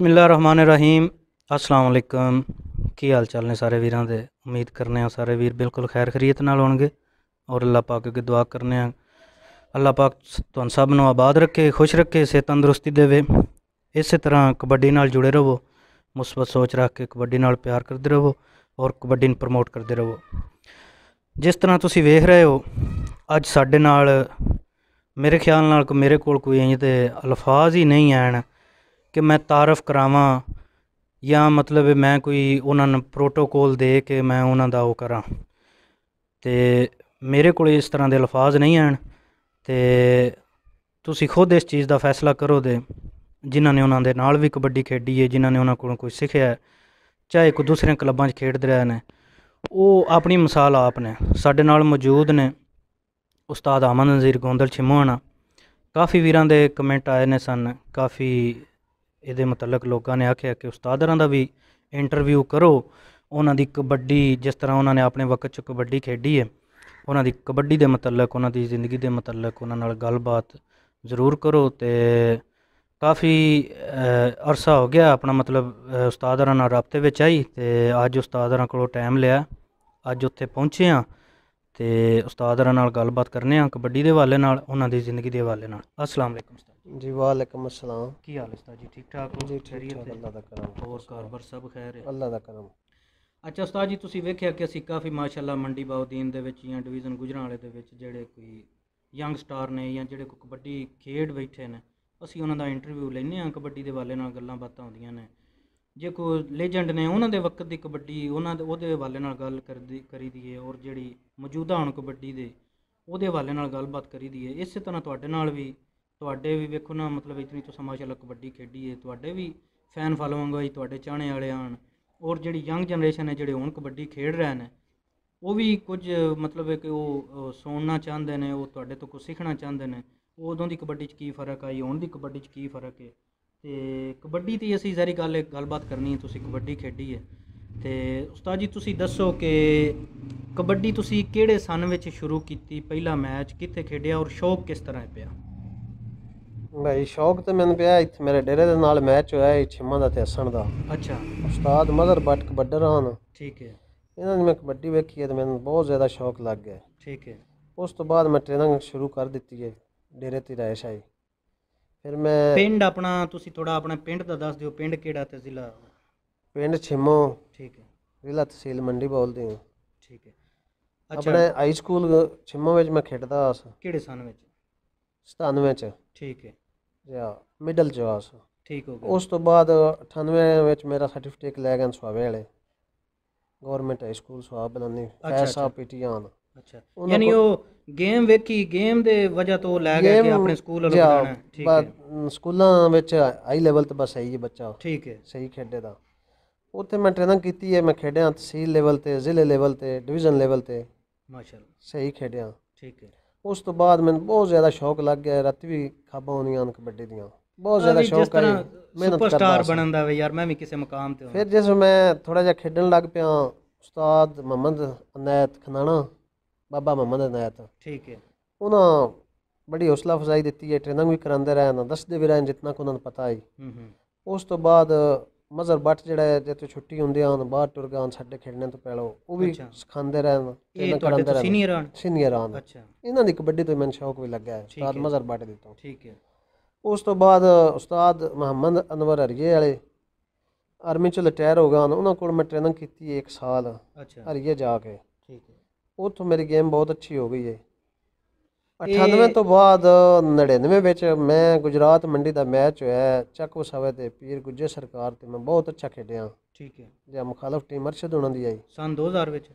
ਰਹਿਮਾਨ ਰਹੀਮ ਅਸਲਾਮ ਅਲੈਕਮ ਕੀ ਹਾਲ ਚਾਲ ਨੇ ਸਾਰੇ ਵੀਰਾਂ ਦੇ ਉਮੀਦ ਕਰਨੇ ਆ ਸਾਰੇ ਵੀਰ ਬਿਲਕੁਲ ਖੈਰ ਖਰੀਅਤ ਨਾਲ ਹੋਣਗੇ ਔਰ ਅੱਲਾਹ ਪਾਕ ਅਗੇ ਦੁਆ ਕਰਨੇ ਆ ਅੱਲਾਹ ਪਾਕ ਤੁਹਾਨੂੰ ਸਭ ਨੂੰ ਆਬਾਦ ਰੱਖੇ ਖੁਸ਼ ਰੱਖੇ ਸੇ ਤੰਦਰੁਸਤੀ ਦੇਵੇ ਇਸੇ ਤਰ੍ਹਾਂ ਕਬੱਡੀ ਨਾਲ ਜੁੜੇ ਰਹੋ ਮੁਸਬਤ ਸੋਚ ਰੱਖ ਕੇ ਕਬੱਡੀ ਨਾਲ ਪਿਆਰ ਕਰਦੇ ਰਹੋ ਔਰ ਕਬੱਡੀ ਨੂੰ ਪ੍ਰਮੋਟ ਕਰਦੇ ਰਹੋ ਜਿਸ ਤਰ੍ਹਾਂ ਤੁਸੀਂ ਵੇਖ ਰਹੇ ਹੋ ਅੱਜ ਸਾਡੇ ਨਾਲ ਮੇਰੇ ਖਿਆਲ ਨਾਲ ਮੇਰੇ ਕੋਲ ਕੋਈ ਇੰਜ ਤੇ ਅਲਫਾਜ਼ ਹੀ ਨਹੀਂ ਆਣ ਕਿ ਮੈਂ ਤਾਰਫ ਕਰਾਵਾਂ ਜਾਂ ਮਤਲਬ ਮੈਂ ਕੋਈ ਉਹਨਾਂ ਨੂੰ ਪ੍ਰੋਟੋਕੋਲ ਦੇ ਕੇ ਮੈਂ ਉਹਨਾਂ ਦਾ ਉਹ ਕਰਾਂ ਤੇ ਮੇਰੇ ਕੋਲ ਇਸ ਤਰ੍ਹਾਂ ਦੇ ਅਲਫਾਜ਼ ਨਹੀਂ ਆਣ ਤੇ ਤੁਸੀਂ ਖੁਦ ਇਸ ਚੀਜ਼ ਦਾ ਫੈਸਲਾ ਕਰੋ ਦੇ ਜਿਨ੍ਹਾਂ ਨੇ ਉਹਨਾਂ ਦੇ ਨਾਲ ਵੀ ਕਬੱਡੀ ਖੇਡੀ ਹੈ ਜਿਨ੍ਹਾਂ ਨੇ ਉਹਨਾਂ ਕੋਲੋਂ ਕੁਝ ਸਿੱਖਿਆ ਚਾਹੇ ਕੋ ਦੂਸਰੇ ਕਲੱਬਾਂ 'ਚ ਖੇਡਦੇ ਰਹੇ ਨੇ ਉਹ ਆਪਣੀ ਮਿਸਾਲ ਆਪ ਨੇ ਸਾਡੇ ਨਾਲ ਮੌਜੂਦ ਨੇ ਉਸਤਾਦ ਅਮਨ ਨਜ਼ੀਰ ਗੋਂਦਲ ਛਿਮੋਣਾ ਕਾਫੀ ਵੀਰਾਂ ਦੇ ਕਮੈਂਟ ਆਏ ਨੇ ਸਨ ਕਾਫੀ ਇਹਦੇ ਮੁਤਲਕ ਲੋਕਾਂ ਨੇ ਆਖਿਆ ਕਿ ਉਸਤਾਦਾਂ ਦਾ ਵੀ ਇੰਟਰਵਿਊ ਕਰੋ ਉਹਨਾਂ ਦੀ ਕਬੱਡੀ ਜਿਸ ਤਰ੍ਹਾਂ ਉਹਨਾਂ ਨੇ ਆਪਣੇ ਵਕਤ 'ਚ ਕਬੱਡੀ ਖੇਡੀ ਹੈ ਉਹਨਾਂ ਦੀ ਕਬੱਡੀ ਦੇ ਮੁਤਲਕ ਉਹਨਾਂ ਦੀ ਜ਼ਿੰਦਗੀ ਦੇ ਮੁਤਲਕ ਉਹਨਾਂ ਨਾਲ ਗੱਲਬਾਤ ਜ਼ਰੂਰ ਕਰੋ ਤੇ ਕਾਫੀ ਅਰਸਾ ਹੋ ਗਿਆ ਆਪਣਾ ਮਤਲਬ ਉਸਤਾਦਾਂ ਨਾਲ ਰابطੇ ਵਿੱਚ ਆਈ ਤੇ ਅੱਜ ਉਸਤਾਦਾਂ ਕੋਲੋਂ ਟਾਈਮ ਲਿਆ ਅੱਜ ਉੱਥੇ ਪਹੁੰਚੇ ਆ ਤੇ ਉਸਤਾਦ ਹਰਾਂ ਨਾਲ ਗੱਲਬਾਤ ਕਰਨੇ ਆ ਕਬੱਡੀ ਦੇ ਹਵਾਲੇ ਨਾਲ ਉਹਨਾਂ ਦੀ ਜ਼ਿੰਦਗੀ ਦੇ ਹਵਾਲੇ ਨਾਲ ਅਸਲਾਮ ਵਾਲੇਕੁਮ ਉਸਤਾਦ ਜੀ ਵਾਲੇਕਮ ਅਸਲਾਮ ਕੀ ਹਾਲ ਹੈ ਉਸਤਾਦ ਜੀ ਠੀਕ ਠਾਕ ਹੋ ਜੀ ਠੀਕ ਠਾਕ ਅੱਲਾ ਦਾ ਕਰਮ ਹੋਰ ਕਾਰਬਰ ਸਭ ਖੈਰ ਹੈ ਅੱਲਾ ਦਾ ਕਰਮ ਅੱਛਾ ਉਸਤਾਦ ਜੀ ਤੁਸੀਂ ਵੇਖਿਆ ਕਿ ਅਸੀਂ ਕਾਫੀ ਮਾਸ਼ਾਅੱਲਾ ਮੰਡੀ ਬਾਉਦੀਨ ਦੇ ਵਿੱਚ ਜਾਂ ਡਿਵੀਜ਼ਨ ਗੁਜਰਾਂ ਵਾਲੇ ਦੇ ਵਿੱਚ ਜਿਹੜੇ ਕੋਈ ਯੰਗ ਸਟਾਰ ਨੇ ਜਾਂ ਜਿਹੜੇ ਕੋਈ ਕਬੱਡੀ ਖੇਡ ਬੈਠੇ ਨੇ ਅਸੀਂ ਉਹਨਾਂ ਦਾ ਇੰਟਰਵਿਊ ਲੈਨੇ ਆ ਕਬੱਡੀ ਦੇ ਵਾਲੇ ਨਾਲ ਗੱਲਾਂ ਬਾਤਾਂ ਹੁੰਦੀਆਂ ਨੇ ਜੇ ਕੋ ਲੈਜੈਂਡ ਨੇ ਉਹਨਾਂ ਦੇ ਵਕਤ ਦੀ ਕਬੱਡੀ ਉਹਨਾਂ ਦੇ ਉਹਦੇ ਹਵਾਲੇ ਨਾਲ ਗੱਲ ਕਰਦੀ ਕਰੀ ਦੀਏ ਔਰ ਜਿਹੜੀ ਮੌਜੂਦਾ ਹੁਣ ਕਬੱਡੀ ਦੇ ਉਹਦੇ ਹਵਾਲੇ ਨਾਲ ਗੱਲਬਾਤ ਕਰੀ ਦੀਏ ਇਸੇ ਤਰ੍ਹਾਂ ਤੁਹਾਡੇ ਨਾਲ ਵੀ ਤੁਹਾਡੇ ਵੀ ਵੇਖੋ ਨਾ ਮਤਲਬ ਇਤਨੀ ਤੋਂ ਮਾਸ਼ਾਅੱਲਾ ਕਬੱਡੀ ਖੇਡੀ ਏ ਤੁਹਾਡੇ ਵੀ ਫੈਨ ਫਾਲੋਇੰਗ ਹੋਈ ਤੁਹਾਡੇ ਚਾਹਣੇ ਵਾਲੇ ਆਣ ਔਰ ਜਿਹੜੀ ਯੰਗ ਜਨਰੇਸ਼ਨ ਹੈ ਜਿਹੜੇ ਹੁਣ ਕਬੱਡੀ ਖੇਡ ਰਹੇ ਨੇ ਉਹ ਵੀ ਕੁਝ ਮਤਲਬ ਹੈ ਕਿ ਉਹ ਸੁਣਨਾ ਚਾਹੁੰਦੇ ਨੇ ਉਹ ਤੁਹਾਡੇ ਤੋਂ ਕੁਝ ਸਿੱਖਣਾ ਚਾਹੁੰਦੇ ਨੇ ਉਦੋਂ ਦੀ ਕਬੱਡੀ 'ਚ ਕੀ ਫਰਕ ਆਈ ਹੁਣ ਦੀ ਕਬੱਡੀ 'ਚ ਕੀ ਫਰਕ ਹੈ ਤੇ ਕਬੱਡੀ ਤੇ ਅਸੀਂ ਸਾਰੀ ਗੱਲ ਗੱਲਬਾਤ ਕਰਨੀ ਹੈ ਤੁਸੀਂ ਕਬੱਡੀ ਖੇਡੀ ਹੈ ਤੇ ਉਸਤਾਦ ਜੀ ਤੁਸੀਂ ਦੱਸੋ ਕਿ ਕਬੱਡੀ ਤੁਸੀਂ ਕਿਹੜੇ ਸਨ ਵਿੱਚ ਸ਼ੁਰੂ ਕੀਤੀ ਪਹਿਲਾ ਮੈਚ ਕਿੱਥੇ ਖੇਡਿਆ ਔਰ ਸ਼ੌਕ ਕਿਸ ਤਰ੍ਹਾਂ ਪਿਆ ਭਾਈ ਸ਼ੌਕ ਤੇ ਮੈਨੂੰ ਪਿਆ ਇੱਥੇ ਮੇਰੇ ਡੇਰੇ ਦੇ ਨਾਲ ਮੈਚ ਹੋਇਆ ਇਹ ਛਿੰਮਾਂ ਦਾ ਤੇ ਹਸਣ ਦਾ ਅੱਛਾ ਉਸਤਾਦ ਮਦਰ ਬੱਟ ਕਬੱਡਰ ਹਨ ਠੀਕ ਹੈ ਇਹਨਾਂ ਨੇ ਮੈਂ ਕਬੱਡੀ ਵੇਖੀ ਤੇ ਮੈਨੂੰ ਬਹੁਤ ਜ਼ਿਆਦਾ ਸ਼ੌਕ ਲੱਗ ਗਿਆ ਠੀਕ ਹੈ ਉਸ ਤੋਂ ਬਾਅਦ ਮੈਂ ਟ੍ਰੇਨਿੰਗ ਸ਼ੁਰੂ ਕਰ ਦਿੱਤੀ ਹੈ ਡੇਰੇ ਤੇ ਰਹਿਸ਼ਾਈ ਆਈ ਫਿਰ ਮੈਂ ਪਿੰਡ ਆਪਣਾ ਤੁਸੀਂ ਥੋੜਾ ਆਪਣਾ ਪਿੰਡ ਦਾ ਦੱਸ ਦਿਓ ਪਿੰਡ ਕਿਹੜਾ ਤੇ ਜ਼ਿਲ੍ਹਾ ਪਿੰਡ ਛਿਮੋ ਠੀਕ ਹੈ ਜ਼ਿਲ੍ਹਾ ਤਹਿਸੀਲ ਮੰਡੀ ਬੋਲਦੇ ਹਾਂ ਠੀਕ ਹੈ ਆਪਣੇ ਹਾਈ ਸਕੂਲ ਛਿਮੋ ਵਿੱਚ ਮੈਂ ਖੇਡਦਾ ਆਸ ਕਿਹੜੇ ਸਾਲ ਵਿੱਚ 97 ਚ ਠੀਕ ਹੈ ਜਾਂ ਮਿਡਲ ਚ ਆਸ ਠੀਕ ਹੋ ਗਿਆ ਉਸ ਤੋਂ ਬਾਅਦ 98 ਵਿੱਚ ਮੇਰਾ ਸਰਟੀਫਿਕੇਟ ਲੈ ਗਏ ਸੁਹਾਵੇ ਵਾਲੇ ਗਵਰਨਮੈਂਟ ਹਾਈ ਸਕੂਲ ਸੁਹਾਬ ਬਲੰਨੀ ਅੱਛਾ, ਪੀਟੀਆਂ ਅੱਛਾ ਯਾਨੀ ਉਹ ਗੇਮ ਵੇਖੀ ਗੇਮ ਦੇ ਵਜ੍ਹਾ ਤੋਂ ਲੈ ਗਿਆ ਕਿ ਆਪਣੇ ਸਕੂਲ ਵੱਲੋਂ ਜਾਣਾ ਠੀਕ ਹੈ ਸਕੂਲਾਂ ਵਿੱਚ ਆਈ ਲੈਵਲ ਤੇ ਬਸ ਹੈ ਜੀ ਬੱਚਾ ਠੀਕ ਹੈ ਸਹੀ ਖੇਡੇ ਦਾ ਉੱਥੇ ਮੈਂ ਟ੍ਰੇਨਿੰਗ ਕੀਤੀ ਹੈ ਮੈਂ ਖੇਡਿਆ ਤਹਿਸੀਲ ਲੈਵਲ ਤੇ ਜ਼ਿਲ੍ਹੇ ਲੈਵਲ ਤੇ ਡਿਵੀਜ਼ਨ ਲੈਵਲ ਤੇ ਮਾਸ਼ਾਅੱਲਾ ਸਹੀ ਖੇਡਿਆ ਠੀਕ ਹੈ ਉਸ ਤੋਂ ਬਾਅਦ ਮੈਨੂੰ ਬਹੁਤ ਜ਼ਿਆਦਾ ਸ਼ੌਕ ਲੱਗ ਗਿਆ ਰਾਤੀ ਵੀ ਖਾਬਾਂ ਆਉਂਦੀਆਂ ਹਨ ਕਬੱਡੀ ਦੀਆਂ ਬਹੁਤ ਜ਼ਿਆਦਾ ਸ਼ੌਕ ਹੈ ਮਿਹਨਤ ਸੁਪਰਸਟਾਰ ਬਣਨ ਦਾ ਵੇ ਯਾਰ ਮੈਂ ਵੀ ਕਿਸੇ ਮਕਾਮ ਤੇ ਫਿਰ ਜਿਸ ਮੈਂ ਥੋੜਾ ਜਿਹਾ ਖੇਡਣ ਲੱਗ ਪਿਆ ਉਸਤਾਦ ਮੁਹੰਮਦ ਅਨੈਤ ਖਨਾਣਾ ਬਾਬਾ ਦਾ ਨਾਇਤ ਠੀਕ ਹੈ ਉਹਨਾਂ ਬੜੀ ਹੌਸਲਾ ਫਜ਼ਾਈ ਦਿੱਤੀ ਹੈ ਟ੍ਰੇਨਿੰਗ ਵੀ ਕਰਾਉਂਦੇ ਰਹੇ ਨਾ ਦੱਸਦੇ ਵੀ ਰਹੇ ਜਿੰਨਾ ਕੋ ਉਹਨਾਂ ਨੂੰ ਪਤਾ ਹੈ ਹੂੰ ਹੂੰ ਉਸ ਤੋਂ ਬਾਅਦ ਮਜ਼ਰ ਬੱਟ ਜਿਹੜਾ ਹੈ ਜਿੱਥੇ ਛੁੱਟੀ ਹੁੰਦੀ ਆ ਉਹਨਾਂ ਬਾਹਰ ਟੁਰ ਗਾਂ ਸਾਡੇ ਖੇਡਣ ਤੋਂ ਪਹਿਲਾਂ ਉਹ ਵੀ ਸਿਖਾਉਂਦੇ ਰਹੇ ਨਾ ਇਹ ਤੁਹਾਡੇ ਸੀਨੀਅਰ ਹਨ ਸੀਨੀਅਰ ਹਨ ਅੱਛਾ ਇਹਨਾਂ ਦੀ ਕਬੱਡੀ ਤੋਂ ਮੈਨੂੰ ਸ਼ੌਕ ਵੀ ਲੱਗਾ ਹੈ ਮਜ਼ਰ ਬੱਟ ਦੇ ਤੋਂ ਠੀਕ ਹੈ ਉਸ ਤੋਂ ਬਾਅਦ ਉਸਤਾਦ ਮੁਹੰਮਦ ਅਨਵਰ ਹਰੀਏ ਵਾਲੇ ਆਰਮੀ ਚ ਲਟਾਇਰ ਹੋ ਗਏ ਉਹਨਾਂ ਕੋਲ ਮੈਂ ਟ੍ਰੇਨਿੰਗ ਕੀਤੀ 1 ਸਾਲ ਅੱਛਾ ਹਰੀਏ ਜਾ ਕੇ ਠੀਕ ਹੈ ਉਹ ਤੋਂ ਮੇਰੀ ਗੇਮ ਬਹੁਤ ਅੱਛੀ ਹੋ ਗਈ ਹੈ 98 ਤੋਂ ਬਾਅਦ 99 ਵਿੱਚ ਮੈਂ ਗੁਜਰਾਤ ਮੰਡੀ ਦਾ ਮੈਚ ਹੋਇਆ ਚੱਕ ਸਵੇ ਤੇ ਪੀਰ ਗੁੱਜੇ ਸਰਕਾਰ ਤੇ ਮੈਂ ਬਹੁਤ ਅੱਛਾ ਖੇਡਿਆ ਠੀਕ ਹੈ ਜੇ ਮੁਖਾਲਫ ਟੀਮ ਅਰਸ਼ਦ ਉਹਨਾਂ ਦੀ ਆਈ ਸਨ 2000 ਵਿੱਚ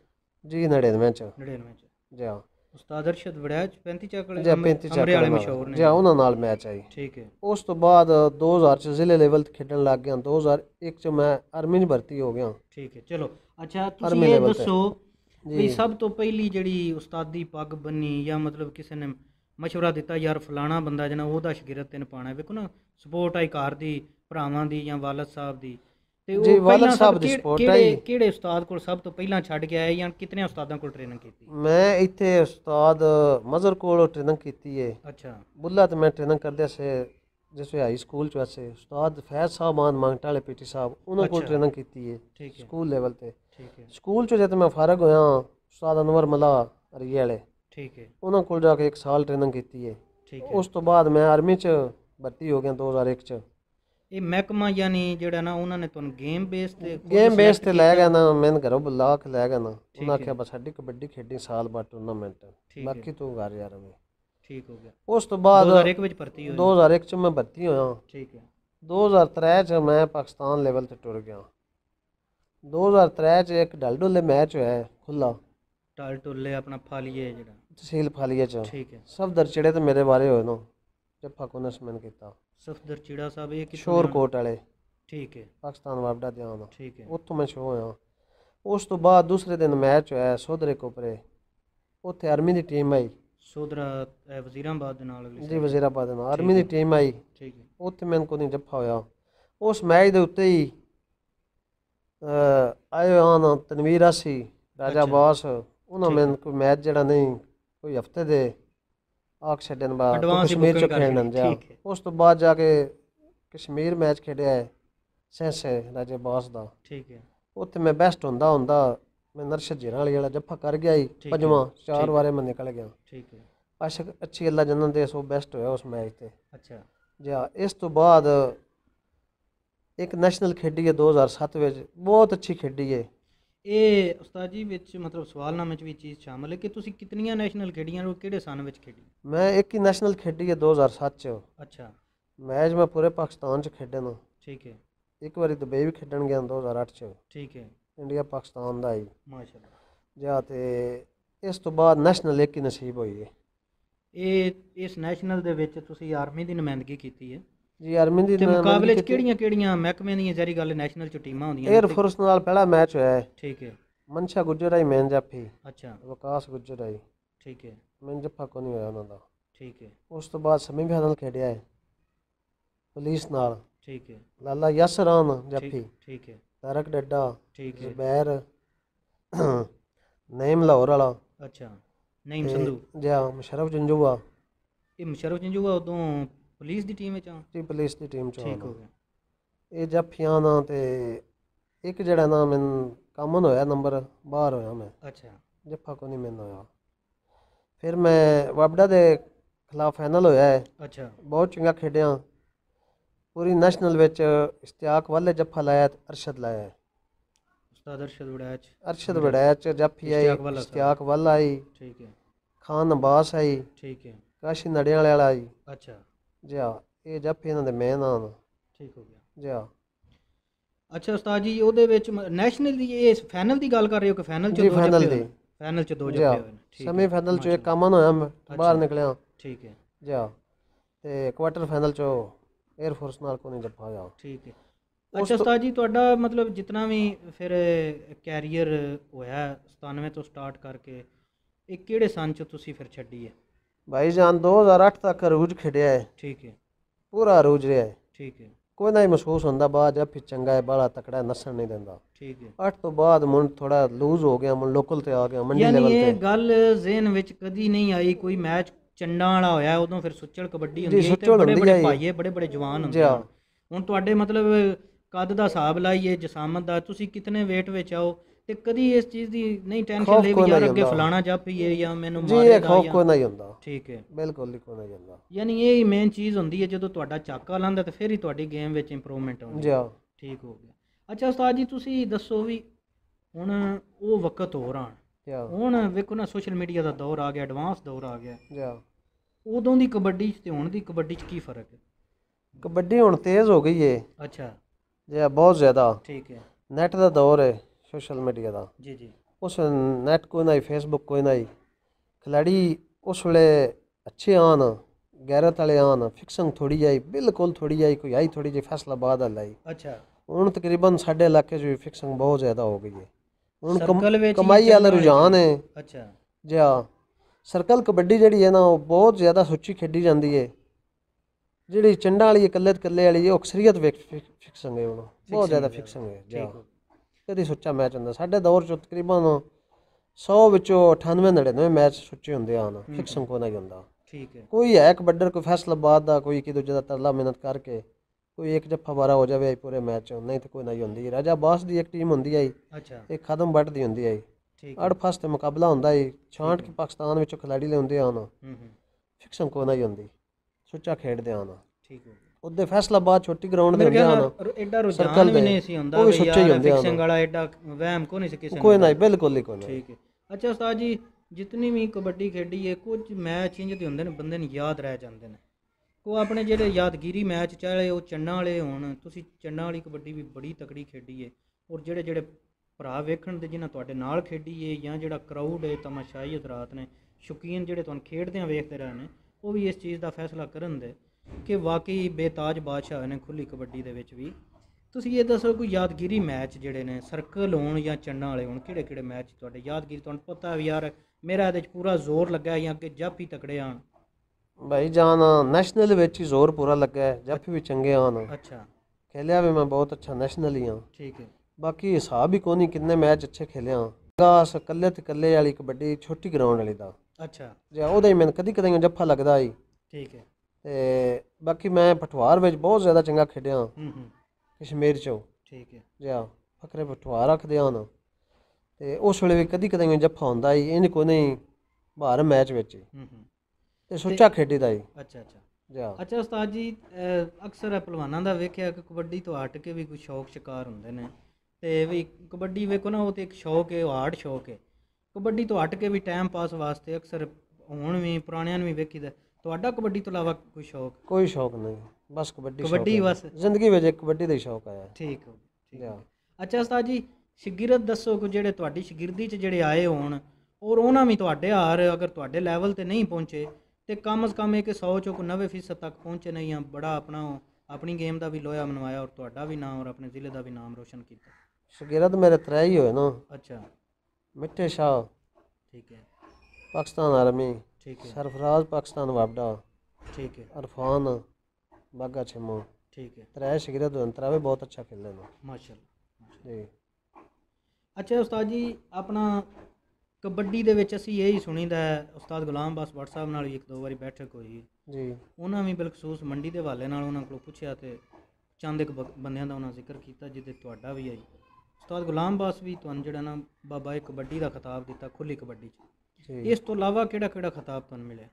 ਜੀ 99 ਚ 99 ਵਿੱਚ ਜੀ ਹਾਂ ਉਸਤਾਦ ਅਰਸ਼ਦ ਵੜਿਆਚ 35 ਚੱਕਲੇ ਜੀ 35 ਚੱਕਲੇ ਵਾਲੇ ਮਸ਼ਹੂਰ ਨੇ ਜਾਂ ਉਹਨਾਂ ਨਾਲ ਮੈਚ ਆਈ ਠੀਕ ਹੈ ਉਸ ਤੋਂ ਬਾਅਦ 2000 ਚ ਜ਼ਿਲ੍ਹੇ ਲੈਵਲ ਤੇ ਖੇਡਣ ਲੱਗ ਗਿਆ 2001 ਚ ਮੈਂ ਆਰਮੀ ਭਰਤੀ ਹੋ ਗਿਆ ਠੀਕ ਹੈ ਚਲੋ ਅੱਛਾ ਤੁਸੀਂ ਇਹ ਦੱਸੋ ਵੀ ਸਭ ਤੋਂ ਪਹਿਲੀ ਜਿਹੜੀ ਉਸਤਾਦੀ ਪੱਗ ਬੰਨੀ ਜਾਂ ਮਤਲਬ ਕਿਸੇ ਨੇ مشورہ ਦਿੱਤਾ ਯਾਰ ਫਲਾਣਾ ਬੰਦਾ ਜਨਾ ਉਹਦਾ ਸ਼ਗਿਰਦ ਤੈਨ ਪਾਣਾ ਵੇਖੋ ਨਾ ਸਪੋਰਟ ਆਇਕਾਰ ਦੀ ਭਰਾਵਾਂ ਦੀ ਜਾਂ ਵਾਲਦ ਸਾਹਿਬ ਦੀ ਤੇ ਉਹ ਪਹਿਲਾਂ ਸਭ ਦੀ ਸਪੋਰਟ ਹੈ ਕਿਹੜੇ ਉਸਤਾਦ ਕੋਲ ਸਭ ਤੋਂ ਪਹਿਲਾਂ ਛੱਡ ਗਿਆ ਹੈ ਜਾਂ ਕਿਤਨੇ ਉਸਤਾਦਾਂ ਕੋਲ ਟ੍ਰੇਨਿੰਗ ਕੀਤੀ ਮੈਂ ਇੱਥੇ ਉਸਤਾਦ ਮਜ਼ਰ ਕੋਲ ਟ੍ਰੇਨਿੰਗ ਕੀਤੀ ਹੈ ਅੱਛਾ ਬੁੱਲਾ ਤੇ ਮੈਂ ਟ੍ਰੇਨਿੰਗ ਕਰਦਿਆ ਸੇ ਜਿਸ ਵੇ ਹਾਈ ਸਕੂਲ ਚ ਵਸੇ ਉਸਤਾਦ ਫੈਜ਼ ਸਾਹਿਬ ਮਾਨ ਮੰਗਟਾਲੇ ਪੀਟੀ ਸਾਹਿਬ ਉਹਨਾਂ ਕੋਲ ਟ੍ਰੇਨਿੰਗ ਕੀਤੀ ਹੈ ਸਕੂਲ ਲੈਵਲ ਤੇ ਠੀਕ ਹੈ ਸਕੂਲ ਚੋਂ ਜਦ ਮੈਂ ਫਾਰਗ ਹੋਇਆ ਉਸਤਾਦ ਅਨਵਰ ਮਲਾ ਅਰੀਏ ਵਾਲੇ ਠੀਕ ਹੈ ਉਹਨਾਂ ਕੋਲ ਜਾ ਕੇ 1 ਸਾਲ ਟ੍ਰੇਨਿੰਗ ਕੀਤੀ ਹੈ ਠੀਕ ਹੈ ਉਸ ਤੋਂ ਬਾਅਦ ਮੈਂ ਆਰਮੀ 'ਚ ਭਰਤੀ ਹੋ ਗਿਆ 2001 'ਚ ਇਹ ਮਹਿਕਮਾ ਯਾਨੀ ਜਿਹੜਾ ਨਾ ਉਹਨਾਂ ਨੇ ਤੁਹਾਨੂੰ ਗੇਮ ਬੇਸ ਤੇ ਗੇਮ ਬੇਸ ਤੇ ਲੈ ਗਿਆ ਨਾ ਮੈਂ ਘਰੋਂ ਬੁਲਾ ਕੇ ਲੈ ਗਿਆ ਨਾ ਉਹਨਾਂ ਆਖਿਆ ਬਸ ਸਾਡੀ ਕਬੱਡੀ ਖੇਡੀ ਸਾਲ ਬਾਅਦ ਟੂਰਨਾਮੈਂਟ ਬਾਕੀ ਤੂੰ ਘਰ ਯਾਰ ਮੈਂ ਠੀਕ ਹੋ ਗਿਆ ਉਸ ਤੋਂ ਬਾਅਦ 2001 ਵਿੱਚ ਭਰਤੀ ਹੋਈ 2001 ਚ ਮੈਂ ਭਰਤੀ ਹੋਇਆ ਠੀਕ ਹੈ 2003 ਚ ਮੈਂ ਪਾਕਿਸਤਾਨ ਲੈਵਲ ਤੇ ਟੁਰ ਗਿਆ 2003 ਚ ਇੱਕ ਡਲਡੋਲੇ ਮੈਚ ਹੋਇਆ ਹੈ ਖੁੱਲਾ ਟਾਲ ਟੁੱਲੇ ਆਪਣਾ ਫਾਲੀਏ ਜਿਹੜਾ ਤਹਿਸੀਲ ਫਾਲੀਏ ਚ ਠੀਕ ਹੈ ਸਫਦਰ ਚਿੜੇ ਤੇ ਮੇਰੇ ਬਾਰੇ ਹੋਏ ਨੋ ਜੱਫਾ ਕੋ ਨਸਮਨ ਕੀਤਾ ਸਫਦਰ ਚੀੜਾ ਸਾਹਿਬ ਇਹ ਕਿੱਥੋਂ ਸ਼ੋਰ ਕੋਟ ਵਾਲੇ ਠੀਕ ਹੈ ਪਾਕਿਸਤਾਨ ਵਾਪਡਾ ਦੇ ਆਉਂਦਾ ਠੀਕ ਹੈ ਉੱਥੋਂ ਮੈਂ ਸ਼ੋ ਹੋਇਆ ਉਸ ਤੋਂ ਬਾਅਦ ਦੂਸਰੇ ਦਿਨ ਮੈਚ ਹੋਇਆ ਸੋਧਰੇ ਕੋਪਰੇ ਉੱਥੇ ਆਰਮੀ ਦੀ ਟੀਮ ਆਈ ਸੋਧਰਾ ਵਜ਼ੀਰਾਬਾਦ ਦੇ ਨਾਲ ਅਗਲੀ ਜੀ ਵਜ਼ੀਰਾਬਾਦ ਨਾਲ ਆਰਮੀ ਦੀ ਟੀਮ ਆਈ ਠੀਕ ਹੈ ਉੱਥੇ ਮੈਨੂੰ ਕੋਈ ਨਹੀਂ ਜੱਫਾ ਹੋਇਆ ਉਸ ਮੈਚ ਦੇ ਉੱਤੇ ਹੀ ਆਨ ਤਨਵੀਰਾ ਸੀ ਰਾਜਾ ਬਾਸ ਉਹਨਾਂ ਮੈਂ ਕੋਈ ਮੈਚ ਜਿਹੜਾ ਨਹੀਂ ਕੋਈ ਹਫਤੇ ਦੇ ਆਖ ਛੱਡਣ ਬਾਅਦ ਕਸ਼ਮੀਰ ਚ ਖੇਡਣ ਜਾ ਉਸ ਤੋਂ ਬਾਅਦ ਜਾ ਕੇ ਕਸ਼ਮੀਰ ਮੈਚ ਖੇਡਿਆ ਹੈ ਸੈਂਸੇ ਰਾਜਾ ਬਾਸ ਦਾ ਠੀਕ ਹੈ ਉੱਥੇ ਮੈਂ ਬੈਸਟ ਹੁੰਦਾ ਹੁੰਦਾ ਮੈਂ ਨਰਸ਼ਦ ਜਿਹੜਾ ਵਾਲੀ ਵਾਲਾ ਜੱਫਾ ਕਰ ਗਿਆ ਹੀ ਪੰਜਵਾਂ ਚਾਰ ਵਾਰੇ ਮੈਂ ਨਿਕਲ ਗਿਆ ਠੀਕ ਹੈ ਆਸ਼ਕ ਅੱਛੀ ਅੱਲਾ ਜੰਨਤ ਦੇ ਸੋ ਬੈਸਟ ਹੋਇਆ ਉਸ ਮੈਚ ਤੇ ਅੱਛਾ ਜੀ ਇਸ ਤੋਂ ਬਾਅਦ ਇੱਕ ਨੈਸ਼ਨਲ ਖੇਡੀ ਹੈ 2007 ਵਿੱਚ ਬਹੁਤ ਅੱਛੀ ਖੇਡੀ ਹੈ ਇਹ ਉਸਤਾਦ ਜੀ ਵਿੱਚ ਮਤਲਬ ਸਵਾਲਨਾਮੇ ਵਿੱਚ ਵੀ ਚੀਜ਼ ਸ਼ਾਮਲ ਹੈ ਕਿ ਤੁਸੀਂ ਕਿੰਨੀਆਂ ਨੈਸ਼ਨਲ ਖੇਡੀਆਂ ਔਰ ਕਿਹੜੇ ਸਾਲ ਵਿੱਚ ਖੇਡੀ ਮੈਂ ਇੱਕ ਹੀ ਨੈਸ਼ਨਲ ਖੇਡੀ ਹੈ 2007 ਚ ਅੱਛਾ ਮੈਚ ਮੈਂ ਪੂਰੇ ਪਾਕਿਸਤਾਨ ਚ ਖੇਡੇ ਨੂੰ ਠੀਕ ਹੈ ਇੱਕ ਵਾਰੀ ਦੁਬਈ ਵੀ ਖੇਡਣ ਗਿਆ 2008 ਚ ਠੀਕ ਹੈ ਇੰਡੀਆ ਪਾਕਿਸਤਾਨ ਦਾ ਹੀ ਮਾਸ਼ਾਅੱਲਾ ਜਾਂ ਤੇ ਇਸ ਤੋਂ ਬਾਅਦ ਨੈਸ਼ਨਲ ਇੱਕ ਹੀ ਨਸੀਬ ਹੋਈ ਹੈ ਇਹ ਇਸ ਨੈਸ਼ਨਲ ਦੇ ਵਿੱਚ ਤੁਸੀਂ ਆਰਮੀ ਦੀ ਨੁਮਾਇੰਦਗੀ ਕੀਤੀ ਹੈ ਜੀ ਅਰਮਿੰਦ ਦੇ ਮੁਕਾਬਲੇ 'ਚ ਕਿਹੜੀਆਂ ਕਿਹੜੀਆਂ ਮਹਿਕਮੇ ਦੀਆਂ ਜਰੀ ਗੱਲ ਨੈਸ਼ਨਲ 'ਚ ਟੀਮਾਂ ਹੁੰਦੀਆਂ 에ਅਰ ਫੋਰਸ ਨਾਲ ਪਹਿਲਾ ਮੈਚ ਹੋਇਆ ਹੈ ਠੀਕ ਹੈ ਮਨਸ਼ਾ ਗੁਜਰਾਈ ਆਈ ਮੈਨ ਜਾਫੀ ਅੱਛਾ ਵਿਕਾਸ ਗੁਜਰਾਈ ਠੀਕ ਹੈ ਮੈਨ ਜਫਾ ਕੋ ਨਹੀਂ ਹੋਇਆ ਉਹਨਾਂ ਦਾ ਠੀਕ ਹੈ ਉਸ ਤੋਂ ਬਾਅਦ ਸਮੇਂ ਵੀ ਹਦਲ ਖੇਡਿਆ ਹੈ ਪੁਲਿਸ ਨਾਲ ਠੀਕ ਹੈ ਲਾਲਾ ਯਸਰਾਨ ਜਾਫੀ ਠੀਕ ਹੈ ਤਾਰਕ ਡੱਡਾ ਠੀਕ ਹੈ ਜ਼ਬੈਰ ਨੇਮ ਲਾਹੌਰ ਵਾਲਾ ਅੱਛਾ ਨੇਮ ਸੰਧੂ ਜਿਆ ਮੁਸ਼ਰਫ ਜੰਜੂਆ ਇਹ ਮੁਸ਼ਰਫ ਜੰਜੂਆ ਉਦੋਂ ਪੁਲਿਸ ਦੀ ਟੀਮ ਵਿੱਚ ਆ ਜੀ ਪੁਲਿਸ ਦੀ ਟੀਮ ਚ ਠੀਕ ਹੋ ਗਿਆ ਇਹ ਜੱਫੀਆਂ ਦਾ ਤੇ ਇੱਕ ਜਿਹੜਾ ਨਾ ਮੈਨੂੰ ਕਾਮਨ ਹੋਇਆ ਨੰਬਰ ਬਾਹਰ ਹੋਇਆ ਮੈਂ ਅੱਛਾ ਜੱਫਾ ਕੋ ਨਹੀਂ ਮੈਨੂੰ ਹੋਇਆ ਫਿਰ ਮੈਂ ਵਾਬੜਾ ਦੇ ਖਿਲਾਫ ਫਾਈਨਲ ਹੋਇਆ ਹੈ ਅੱਛਾ ਬਹੁਤ ਚੰਗਾ ਖੇਡਿਆ ਪੂਰੀ ਨੈਸ਼ਨਲ ਵਿੱਚ ਇਸ਼ਤਿਆਕ ਵਾਲੇ ਜੱਫਾ ਲਾਇਆ ਤੇ ਅਰਸ਼ਦ ਲਾਇਆ ਉਸਤਾਦ ਅਰਸ਼ਦ ਵੜਾਚ ਅਰਸ਼ਦ ਵੜਾਚ ਜੱਫੀ ਆਈ ਇਸ਼ਤਿਆਕ ਵਾਲਾ ਆਈ ਠੀਕ ਹੈ ਖਾਨ ਅਬਾਸ ਆਈ ਠੀਕ ਹੈ ਕਾਸ਼ੀ ਨੜਿਆਂ ਵਾਲਾ ਆਈ ਅੱਛਾ ਜਿਆ ਇਹ ਜੱਫੇ ਇਹਨਾਂ ਦੇ ਮੈਂ ਨਾਮ ਠੀਕ ਹੋ ਗਿਆ ਜਿਆ ਅੱਛਾ ਉਸਤਾਦ ਜੀ ਉਹਦੇ ਵਿੱਚ ਨੈਸ਼ਨਲ ਦੀ ਇਹ ਫਾਈਨਲ ਦੀ ਗੱਲ ਕਰ ਰਹੇ ਹੋ ਕਿ ਫਾਈਨਲ ਚ ਦੋ ਜੀ ਹੋਏ ਫਾਈਨਲ ਚ ਦੋ ਜੱਫੇ ਹੋਏ ਨੇ ਠੀਕ ਸਮੇਂ ਫਾਈਨਲ ਚ ਇੱਕ ਕਾਮਨ ਹੋਇਆ ਮੈਂ ਬਾਹਰ ਨਿਕਲਿਆ ਠੀਕ ਹੈ ਜਿਆ ਤੇ ਕੁਆਟਰ ਫਾਈਨਲ ਚ 에ਅਰ ਫੋਰਸ ਨਾਲ ਕੋਈ ਜੱਫਾ ਹੋਇਆ ਠੀਕ ਹੈ ਅੱਛਾ ਉਸਤਾਦ ਜੀ ਤੁਹਾਡਾ ਮਤਲਬ ਜਿੰਨਾ ਵੀ ਫਿਰ ਕੈਰੀਅਰ ਹੋਇਆ 97 ਤੋਂ ਸਟਾਰਟ ਕਰਕੇ ਇਹ ਕਿਹੜੇ ਸਾਲ ਚ ਤੁਸੀਂ ਫਿਰ ਛੱਡੀ ਹੈ ਭਾਈ ਜਾਨ 2008 ਤੱਕ ਰੂਜ ਖੜਿਆ ਹੈ ਠੀਕ ਹੈ ਪੂਰਾ ਰੂਜ ਰਿਹਾ ਹੈ ਠੀਕ ਹੈ ਕੋਈ ਨਾ ਹੀ ਮਹਿਸੂਸ ਹੁੰਦਾ ਬਾਅਦ ਜਦ ਫਿਰ ਚੰਗਾ ਹੈ ਬਾਲਾ ਤਕੜਾ ਨਸਣ ਨਹੀਂ ਦਿੰਦਾ ਠੀਕ ਹੈ 8 ਤੋਂ ਬਾਅਦ ਮੁੰਡ ਥੋੜਾ ਲੂਜ਼ ਹੋ ਗਿਆ ਮੁੰਡ ਲੋਕਲ ਤੇ ਆ ਗਿਆ ਮੰਡੀ ਲੈਵਲ ਤੇ ਯਾਨੀ ਇਹ ਗੱਲ ਜ਼ੇਨ ਵਿੱਚ ਕਦੀ ਨਹੀਂ ਆਈ ਕੋਈ ਮੈਚ ਚੰਡਾ ਵਾਲਾ ਹੋਇਆ ਉਦੋਂ ਫਿਰ ਸੁੱਚੜ ਕਬੱਡੀ ਹੁੰਦੀ ਹੈ ਤੇ ਬੜੇ ਬੜੇ ਭਾਈਏ ਬੜੇ ਬੜੇ ਜਵਾਨ ਹੁੰਦੇ ਹੁਣ ਤੁਹਾਡੇ ਮਤਲਬ ਕੱਦ ਦਾ ਹਿਸਾਬ ਲਾਈਏ ਜਸਾਮਤ ਦਾ ਤੁਸੀਂ ਕਿਤਨੇ weight ਵਿੱਚ ਆਓ ਤੇ ਕਦੀ ਇਸ ਚੀਜ਼ ਦੀ ਨਹੀਂ ਟੈਨਸ਼ਨ ਲੈ ਵੀ ਯਾਰ ਅੱਗੇ ਫਲਾਣਾ ਜਾ ਪਈਏ ਜਾਂ ਮੈਨੂੰ ਮਾਰੇਗਾ ਜੀ ਇਹ ਖੌਫ ਕੋਈ ਨਹੀਂ ਹੁੰਦਾ ਠੀਕ ਹੈ ਬਿਲਕੁਲ ਨਹੀਂ ਕੋਈ ਨਹੀਂ ਹੁੰਦਾ ਯਾਨੀ ਇਹ ਹੀ ਮੇਨ ਚੀਜ਼ ਹੁੰਦੀ ਹੈ ਜਦੋਂ ਤੁਹਾਡਾ ਚਾਕਾ ਲੰਦਾ ਤੇ ਫਿਰ ਹੀ ਤੁਹਾਡੀ ਗੇਮ ਵਿੱਚ ਇੰਪਰੂਵਮੈਂਟ ਆਉਂਦੀ ਹੈ ਜੀ ਹਾਂ ਠੀਕ ਹੋ ਗਿਆ ਅੱਛਾ ਉਸਤਾਦ ਜੀ ਤੁਸੀਂ ਦੱਸੋ ਵੀ ਹੁਣ ਉਹ ਵਕਤ ਹੋ ਰਾਂ ਹੁਣ ਵੇਖੋ ਨਾ ਸੋਸ਼ਲ ਮੀਡੀਆ ਦਾ ਦੌਰ ਆ ਗਿਆ ਐਡਵਾਂਸ ਦੌਰ ਆ ਗਿਆ ਜੀ ਉਦੋਂ ਦੀ ਕਬੱਡੀ ਤੇ ਹੁਣ ਦੀ ਕਬੱਡੀ 'ਚ ਕੀ ਫਰਕ ਹੈ ਕਬੱਡੀ ਹੁਣ ਤੇਜ਼ ਹੋ ਗਈ ਏ ਅੱਛਾ ਜੀ ਬਹੁਤ ਜ਼ਿਆਦਾ ਠੀਕ ਹੈ ਨੈਟ ਦਾ ਦੌਰ ਹੈ ਸੋਸ਼ਲ ਮੀਡੀਆ ਦਾ ਜੀ ਜੀ ਉਸ ਨੈਟ ਕੋਈ ਨਹੀਂ ਫੇਸਬੁੱਕ ਕੋਈ ਨਹੀਂ ਖਿਲਾੜੀ ਉਸ ਵੇਲੇ ਅੱਛੇ ਆਨ ਗੈਰਤ ਵਾਲੇ ਆਨ ਫਿਕਸਿੰਗ ਥੋੜੀ ਜਾਈ ਬਿਲਕੁਲ ਥੋੜੀ ਜਾਈ ਕੋਈ ਆਈ ਥੋੜੀ ਫੈਸਲਾ ਫੈਸਲਾਬਾਦ ਆ ਲਈ ਅੱਛਾ ਹੁਣ ਤਕਰੀਬਨ ਸਾਡੇ ਇਲਾਕੇ 'ਚ ਵੀ ਫਿਕਸਿੰਗ ਬਹੁਤ ਜ਼ਿਆਦਾ ਹੋ ਗਈ ਹੈ ਹੁਣ ਕਮਾਈ ਵਾਲਾ ਰੁਝਾਨ ਹੈ ਅੱਛਾ ਜੀ ਹਾਂ ਸਰਕਲ ਕਬੱਡੀ ਜਿਹੜੀ ਹੈ ਨਾ ਉਹ ਬਹੁਤ ਜ਼ਿਆਦਾ ਸੁੱਚੀ ਖੇਡੀ ਜਾਂਦੀ ਹੈ ਜਿਹੜੀ ਚੰਡਾ ਵਾਲੀ ਇਕੱਲੇ ਇਕੱਲੇ ਵਾਲੀ ਉਹ ਅਕਸਰੀਅਤ ਫਿਕਸਿੰਗ ਹੈ ਉਹਨਾਂ ਬਹੁਤ ਜ਼ਿਆਦਾ ਫਿਕਸਿੰਗ ਹੈ ਜੀ ਕਦੀ ਸੁੱਚਾ ਮੈਚ ਹੁੰਦਾ ਸਾਡੇ ਦੌਰ ਚ ਤਕਰੀਬਨ 100 ਵਿੱਚੋਂ 98 99 ਮੈਚ ਸੁੱਚੇ ਹੁੰਦੇ ਹਨ ਫਿਕਸਮ ਕੋ ਨਹੀਂ ਹੁੰਦਾ ਠੀਕ ਹੈ ਕੋਈ ਹੈ ਇੱਕ ਬੱਡਰ ਕੋਈ ਫੈਸਲਾਬਾਦ ਦਾ ਕੋਈ ਕਿ ਦੂਜੇ ਦਾ ਤਰਲਾ ਮਿਹਨਤ ਕਰਕੇ ਕੋਈ ਇੱਕ ਜੱਫਾ ਬਾਰਾ ਹੋ ਜਾਵੇ ਪੂਰੇ ਮੈਚ ਨਹੀਂ ਤੇ ਕੋਈ ਨਹੀਂ ਹੁੰਦੀ ਰਾਜਾ ਬਾਸ ਦੀ ਇੱਕ ਟੀਮ ਹੁੰਦੀ ਆਈ ਅੱਛਾ ਇੱਕ ਖਦਮ ਬੱਟ ਦੀ ਹੁੰਦੀ ਆਈ ਠੀਕ ਅੜ ਫਸਟ ਮੁਕਾਬਲਾ ਹੁੰਦਾ ਏ ਛਾਂਟ ਕੇ ਪਾਕਿਸਤਾਨ ਵਿੱਚੋਂ ਖਿਡਾਰੀ ਆ ਨਾ ਹੂੰ ਹੂੰ ਫਿਕਸ਼ਨ ਕੋ ਨਹੀਂ ਹੁੰਦੀ ਸੁੱਚਾ ਖੇਡਦੇ ਨਾ ਠੀਕ ਹੈ ਉਹਦੇ ਫੈਸਲਾਬਾਦ ਛੋਟੀ ਗਰਾਊਂਡ ਦੇ ਹੁੰਦੇ ਨਾ ਐਡਾ ਰੁਝਾਨ ਵੀ ਨਹੀਂ ਸੀ ਹੁੰਦਾ ਵੀ ਯਾਰ ਫਿਕਸਿੰਗ ਵਾਲਾ ਐਡਾ ਵਹਿਮ ਕੋ ਨਹੀਂ ਸੀ ਕਿਸੇ ਨੂੰ ਕੋਈ ਨਹੀਂ ਬਿਲਕੁਲ ਨਹੀਂ ਕੋਈ ਠੀਕ ਹੈ ਅੱਛਾ ਉਸਤਾਦ ਜੀ ਜਿਤਨੀ ਵੀ ਕਬੱਡੀ ਖੇਡੀ ਹੈ ਕੁਝ ਮੈਚ ਇੰਜ ਦੇ ਹੁੰਦੇ ਨੇ ਬੰਦੇ ਨੂੰ ਯਾਦ ਰਹਿ ਜਾਂਦੇ ਨੇ ਉਹ ਆਪਣੇ ਜਿਹੜੇ ਯਾਦਗਿਰੀ ਮੈਚ ਚਾਹੇ ਉਹ ਚੰਨਾ ਵਾਲੇ ਹੋਣ ਤੁਸੀਂ ਚੰਨਾ ਵਾਲੀ ਕਬੱਡੀ ਵੀ ਬੜੀ ਤਕੜੀ ਖੇਡੀ ਏ ਔਰ ਜਿਹੜੇ ਜਿਹੜੇ ਭਰਾ ਵੇਖਣ ਦੇ ਜਿਨ੍ਹਾਂ ਤੁਹਾਡੇ ਨਾਲ ਖੇਡੀ ਏ ਜਾਂ ਜਿਹੜਾ ਕਰਾਊਡ ਏ ਤਮਾਸ਼ਾਈ ਹਜ਼ਰਤ ਨੇ ਸ਼ੁਕੀਨ ਜਿਹੜੇ ਤੁਹਾਨੂੰ ਖੇਡਦੇ ਆ ਵੇਖਦੇ ਰਹੇ ਨੇ ਉਹ ਵੀ ਇਸ ਚੀਜ਼ ਦਾ ਫੈਸਲਾ ਕਰਨ ਦੇ ਕਿ ਵਾਕਈ ਬੇਤਾਜ ਬਾਦਸ਼ਾਹ ਨੇ ਖੁੱਲੀ ਕਬੱਡੀ ਦੇ ਵਿੱਚ ਵੀ ਤੁਸੀਂ ਇਹ ਦੱਸੋ ਕੋਈ ਯਾਦਗਿਰੀ ਮੈਚ ਜਿਹੜੇ ਨੇ ਸਰਕਲ ਹੋਣ ਜਾਂ ਚੰਨਾ ਵਾਲੇ ਹੋਣ ਕਿਹੜੇ ਕਿਹੜੇ ਮੈਚ ਤੁਹਾਡੇ ਯਾਦਗਿਰੀ ਤੁਹਾਨੂੰ ਪਤਾ ਵੀ ਯਾਰ ਮੇਰਾ ਇਹਦੇ 'ਚ ਪੂਰਾ ਜ਼ੋਰ ਲੱਗਾ ਜਾਂ ਕਿ ਜੱਫ ਹੀ ਤਕੜੇ ਆਣ ਭਾਈ ਜਾਨ ਨੈਸ਼ਨਲ ਵਿੱਚ ਹੀ ਜ਼ੋਰ ਪੂਰਾ ਲੱਗਾ ਜੱਫ ਵੀ ਚੰਗੇ ਆਣ ਅੱਛਾ ਖੇਲਿਆ ਵੀ ਮੈਂ ਬਹੁਤ ਅੱਛਾ ਨੈਸ਼ਨਲ ਹੀ ਆ ਠੀਕ ਹੈ ਬਾਕੀ ਹਿਸਾਬ ਹੀ ਕੋਈ ਨਹੀਂ ਕਿੰਨੇ ਮੈਚ ਅੱਛੇ ਖੇਲਿਆ ਗਾਸ ਕੱਲੇ ਤੇ ਕੱਲੇ ਵਾਲੀ ਕਬੱਡੀ ਛੋਟੀ ਗਰਾਊਂਡ ਵਾਲੀ ਦਾ ਅੱਛਾ ਜੇ ਉਹਦਾ ਹੀ ਮੈਨੂੰ ਕਦੀ ਕਦੇ ਜੱਫਾ ਲੱਗਦਾ ਹੀ ਠੀਕ ਹੈ ਤੇ ਬਾਕੀ ਮੈਂ ਪਠਵਾਰ ਵਿੱਚ ਬਹੁਤ ਜ਼ਿਆਦਾ ਚੰਗਾ ਖੇਡਿਆ ਹੂੰ ਹੂੰ ਕਸ਼ਮੀਰ ਚੋਂ ਠੀਕ ਹੈ ਆ ਫਕਰੇ ਪਠਵਾਰ ਰੱਖਦੇ ਹਾਂ ਤੇ ਉਸ ਵੇਲੇ ਵੀ ਕਦੀ ਕਦੀ ਜੱਫਾ ਹੁੰਦਾ ਹੀ ਇਹਨੇ ਕੋਈ ਨਹੀਂ ਬਾਹਰ ਮੈਚ ਵਿੱਚ ਹੂੰ ਹੂੰ ਤੇ ਸੁੱਚਾ ਖੇਡੀਦਾ ਹੀ ਅੱਛਾ ਅੱਛਾ ਜਾ ਅੱਛਾ ਉਸਤਾਦ ਜੀ ਅਕਸਰ ਪਹਿਲਵਾਨਾਂ ਦਾ ਵੇਖਿਆ ਕਿ ਕਬੱਡੀ ਤੋਂ ਹਟ ਕੇ ਵੀ ਕੋਈ ਸ਼ੌਕ ਸ਼ਿਕਾਰ ਹੁੰਦੇ ਨੇ ਤੇ ਵੀ ਕਬੱਡੀ ਵੇਖੋ ਨਾ ਉਹ ਤੇ ਇੱਕ ਸ਼ੌਕ ਹੈ ਹਾਰਡ ਸ਼ੌਕ ਹੈ ਕਬੱਡੀ ਤੋਂ ਹਟ ਕੇ ਵੀ ਟਾਈਮ ਪਾਸ ਵਾਸਤੇ ਅਕਸਰ ਹੁਣ ਵੀ ਪੁਰਾਣਿਆਂ ਨੂੰ ਵੀ ਵੇਖੀਦਾ ਤੁਹਾਡਾ ਕਬੱਡੀ ਤੋਂ ਇਲਾਵਾ ਕੋਈ ਸ਼ੌਕ ਕੋਈ ਸ਼ੌਕ ਨਹੀਂ ਬਸ ਕਬੱਡੀ ਕਬੱਡੀ ਬਸ ਜ਼ਿੰਦਗੀ ਵਿੱਚ ਕਬੱਡੀ ਦਾ ਹੀ ਸ਼ੌਕ ਆਇਆ ਠੀਕ ਠੀਕ ਹੈ ਅੱਛਾ ਉਸਤਾਦ ਜੀ ਸ਼ਗਿਰਦ ਦੱਸੋ ਕਿ ਜਿਹੜੇ ਤੁਹਾਡੀ ਸ਼ਗਿਰਦੀ 'ਚ ਜਿਹੜੇ ਆਏ ਹੋਣ ਔਰ ਉਹਨਾਂ ਵੀ ਤੁਹਾਡੇ ਹਾਰ ਅਗਰ ਤੁਹਾਡੇ ਲੈਵਲ ਤੇ ਨਹੀਂ ਪਹੁੰਚੇ ਤੇ ਕਮ ਸ ਕਮ ਇਹ ਕਿ 100 ਚੋਂ 90% ਤੱਕ ਪਹੁੰਚੇ ਨਹੀਂ ਆ ਬੜਾ ਆਪਣਾ ਆਪਣੀ ਗੇਮ ਦਾ ਵੀ ਲੋਹਾ ਮਨਵਾਇਆ ਔਰ ਤੁਹਾਡਾ ਵੀ ਨਾਮ ਔਰ ਆਪਣੇ ਜ਼ਿਲ੍ਹੇ ਦਾ ਵੀ ਨਾਮ ਰੋਸ਼ਨ ਕੀਤਾ ਸ਼ਗਿਰਦ ਮੇਰੇ ਤਰੇ ਹੀ ਹੋਏ ਨਾ ਅੱਛਾ ਮਿੱਠੇ ਸ਼ਾਹ ਠੀਕ ਹੈ ਪਾਕਿਸਤਾਨ ਆਰਮੀ ਠੀਕ ਹੈ ਸਰਫਰਾਜ਼ ਪਾਕਿਸਤਾਨ ਵਾਬਡਾ ਠੀਕ ਹੈ ਅਰਫਾਨ ਬਾਗਾ ਛਮੋ ਠੀਕ ਹੈ ਤਰੇ ਸ਼ਗਿਰਦ ਅੰਤਰਾਵੇ ਬਹੁਤ ਅੱਛਾ ਖੇਲਦੇ ਨੇ ਮਾਸ਼ਾਅੱਲਾ ਜੀ ਅੱਛਾ ਉਸਤਾਦ ਜੀ ਆਪਣਾ ਕਬੱਡੀ ਦੇ ਵਿੱਚ ਅਸੀਂ ਇਹ ਹੀ ਸੁਣੀਦਾ ਹੈ ਉਸਤਾਦ ਗੁਲਾਮ ਬਾਸ WhatsApp ਨਾਲ ਵੀ ਇੱਕ ਦੋ ਵਾਰੀ ਬੈਠਕ ਹੋਈ ਜੀ ਉਹਨਾਂ ਵੀ ਬਿਲਖਸੂਸ ਮੰਡੀ ਦੇ ਹਵਾਲੇ ਨਾਲ ਉਹਨਾਂ ਕੋਲ ਪੁੱਛਿਆ ਤੇ ਚੰਦ ਇੱਕ ਬੰਦਿਆਂ ਦਾ ਉਹਨਾਂ ਜ਼ਿਕਰ ਕੀਤਾ ਜਿੱਦੇ ਤੁਹਾਡਾ ਵੀ ਆਈ ਉਸਤਾਦ ਗੁਲਾਮ ਬਾਸ ਵੀ ਤੁਹਾਨੂੰ ਜਿਹੜਾ ਨਾ ਬਾਬਾ ਇੱਕ ਕਬੱਡੀ ਦਾ ਖਿਤਾਬ ਦਿੱਤਾ ਖੁੱਲੀ ਕਬੱਡੀ 'ਚ ਜੀ ਇਸ ਤੋਂ ਇਲਾਵਾ ਕਿਹੜਾ ਕਿਹੜਾ ਖਿਤਾਬ ਤੁਹਾਨੂੰ ਮਿਲਿਆ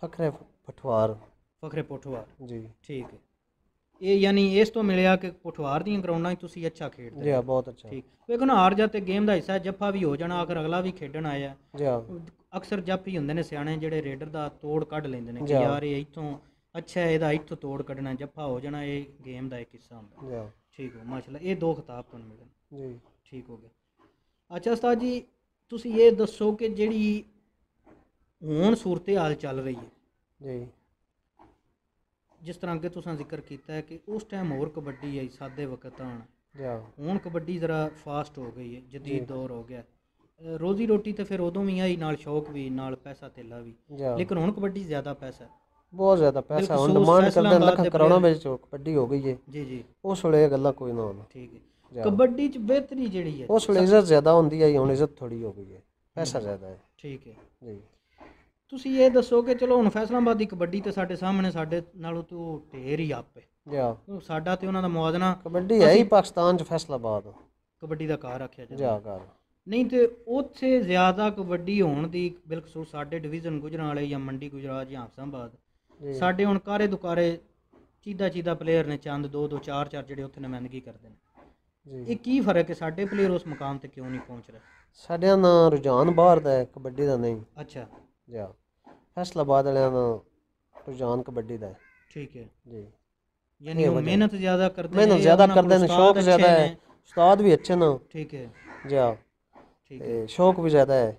ਫਖਰੇ ਪਠਵਾਰ ਫਖਰੇ ਪਠਵਾਰ ਜੀ ਠੀਕ ਹੈ ਇਹ ਯਾਨੀ ਇਸ ਤੋਂ ਮਿਲਿਆ ਕਿ ਪਠਵਾਰ ਦੀਆਂ ਗਰਾਊਂਡਾਂ 'ਚ ਤੁਸੀਂ ਅੱਛਾ ਖੇਡਦੇ ਜੀ ਹਾਂ ਬਹੁਤ ਅੱਛਾ ਠੀਕ ਵੇਖੋ ਨਾ ਹਾਰ ਜਾਤੇ ਤੇ ਗੇਮ ਦਾ ਹਿੱਸਾ ਜੱਫਾ ਵੀ ਹੋ ਜਾਣਾ ਅਗਰ ਅਗਲਾ ਵੀ ਖੇਡਣ ਆਇਆ ਜੀ ਹਾਂ ਅਕਸਰ ਜੱਫ ਹੀ ਹੁੰਦੇ ਨੇ ਸਿਆਣੇ ਜਿਹੜੇ ਰੇਡਰ ਦਾ ਤੋੜ ਕੱਢ ਲੈਂਦੇ ਨੇ ਕਿ ਯਾਰ ਇਹ ਇੱਥੋਂ ਅੱਛਾ ਇਹਦਾ ਇੱਥੋਂ ਤੋੜ ਕੱਢਣਾ ਜੱਫਾ ਹੋ ਜਾਣਾ ਇਹ ਗੇਮ ਦਾ ਇੱਕ ਹਿੱਸਾ ਹੁੰਦਾ ਜੀ ਠੀਕ ਹੋ ਮਾਸ਼ਾਅੱਲਾ ਇਹ ਦੋ ਖਿਤਾਬ ਤੁਹਾਨੂੰ ਮਿਲਣ ਜੀ ਠੀਕ ਹੋ ਗਿਆ ਅੱਛਾ ਉਸਤਾਦ ਜੀ ਤੁਸੀਂ ਇਹ ਦੱਸੋ ਕਿ ਜਿਹੜੀ ਹੁਣ ਹਾਲ ਚੱਲ ਰਹੀ ਹੈ ਜੀ ਜਿਸ ਤਰ੍ਹਾਂ ਕਿ ਤੁਸੀਂ ਜ਼ਿਕਰ ਕੀਤਾ ਹੈ ਕਿ ਉਸ ਟਾਈਮ ਹੋਰ ਕਬੱਡੀ ਆਈ ਸਾਦੇ ਵਕਤ ਆਣ ਜਾ ਹੁਣ ਕਬੱਡੀ ਜ਼ਰਾ ਫਾਸਟ ਹੋ ਗਈ ਹੈ ਜਦੀਦ ਦੌਰ ਹੋ ਗਿਆ ਰੋਜ਼ੀ ਰੋਟੀ ਤੇ ਫਿਰ ਉਦੋਂ ਵੀ ਆਈ ਨਾਲ ਸ਼ੌਕ ਵੀ ਨਾਲ ਪੈਸਾ ਤੇਲਾ ਵੀ ਲੇਕਿਨ ਹੁਣ ਕਬੱਡੀ ਜ਼ਿਆਦਾ ਪੈਸਾ ਬਹੁਤ ਜ਼ਿਆਦਾ ਪੈਸਾ ਹੁਣ ਡਿਮਾਂਡ ਕਰਦੇ ਲੱਖ ਲੱਖਾਂ ਕਰੋੜਾਂ ਵਿੱਚ ਕਬੱਡੀ ਹੋ ਗਈ ਹੈ ਜੀ ਜੀ ਉਸ ਵੇਲੇ ਇਹ ਗੱਲਾਂ ਕੋਈ ਨਾ ਹੋਣ ਠੀਕ ਹੈ ਕਬੱਡੀ ਚ ਬਿਹਤਰੀ ਜਿਹੜੀ ਹੈ ਉਸ ਵੇਲੇ ਇੱਜ਼ਤ ਜ਼ਿਆਦਾ ਹੁੰਦੀ ਹੈ ਹੁਣ ਇੱਜ਼ਤ ਥੋੜੀ ਹੋ ਗਈ ਹੈ ਪੈਸਾ ਜ਼ਿਆਦਾ ਹੈ ਠੀਕ ਹੈ ਜੀ ਤੁਸੀਂ ਇਹ ਦੱਸੋ ਕਿ ਚਲੋ ਹੁਣ ਫੈਸਲਾਬਾਦ ਦੀ ਕਬੱਡੀ ਤੇ ਸਾਡੇ ਸਾਹਮਣੇ ਸਾਡੇ ਨਾਲੋਂ ਤੋਂ ਢੇਰ ਹੀ ਆਪੇ ਜਾ ਸਾਡਾ ਤੇ ਉਹਨਾਂ ਦਾ ਮੌਜਨਾ ਕਬੱਡੀ ਹੈ ਹੀ ਪਾਕਿਸਤਾਨ ਚ ਫੈਸਲਾਬਾਦ ਕਬੱਡੀ ਦਾ ਕਾਰ ਰੱਖਿਆ ਜਾਂਦਾ ਜਾ ਕਾਰ ਨਹੀਂ ਤੇ ਉੱਥੇ ਜ਼ਿਆਦਾ ਕਬੱਡੀ ਹੋਣ ਦੀ ਬਿਲਕੁਲ ਸਾਡੇ ਡਿਵੀਜ਼ਨ ਗੁਜਰਾਂ ਵਾਲੇ ਜਾਂ ਮੰਡੀ ਗੁਜਰਾਤ ਜਾਂ ਹਫਸਾਬਾਦ ਸਾਡੇ ਹੁਣ ਕਾਰੇ ਦੁਕਾਰੇ ਚੀਦਾ ਚੀਦਾ ਪਲੇਅਰ ਨੇ ਚੰਦ ਦੋ ਦੋ ਚਾਰ ਚਾਰ ਜਿਹੜੇ ਉੱਥੇ ਨਮਾਇੰਦਗੀ ਕਰਦੇ ਨੇ ਇਹ ਕੀ ਫਰਕ ਹੈ ਸਾਡੇ ਪਲੇਅਰ ਉਸ ਮਕਾਮ ਤੇ ਕਿਉਂ ਨਹੀਂ ਪਹੁੰਚ ਰਹੇ ਸਾਡਿਆਂ ਦਾ ਰੁਝਾਨ ਬਾਹਰ ਦਾ ਹੈ ਕਬੱਡੀ ਦਾ ਨਹੀਂ ਅੱਛਾ ਜੀ ਫੈਸਲਾਬਾਦ ਵਾਲਿਆਂ ਦਾ ਰੁਝਾਨ ਕਬੱਡੀ ਦਾ ਹੈ ਠੀਕ ਹੈ ਜੀ ਯਾਨੀ ਉਹ ਮਿਹਨਤ ਜ਼ਿਆਦਾ ਕਰਦੇ ਨੇ ਮਿਹਨਤ ਜ਼ਿਆਦਾ ਕਰਦੇ ਨੇ ਸ਼ੌਕ ਜ਼ਿਆਦਾ ਹੈ ਉਸਤਾਦ ਵੀ ਅੱਛੇ ਨੇ ਠੀਕ ਹੈ ਜੀ ਠੀਕ ਹੈ ਸ਼ੌਕ ਵੀ ਜ਼ਿਆਦਾ ਹੈ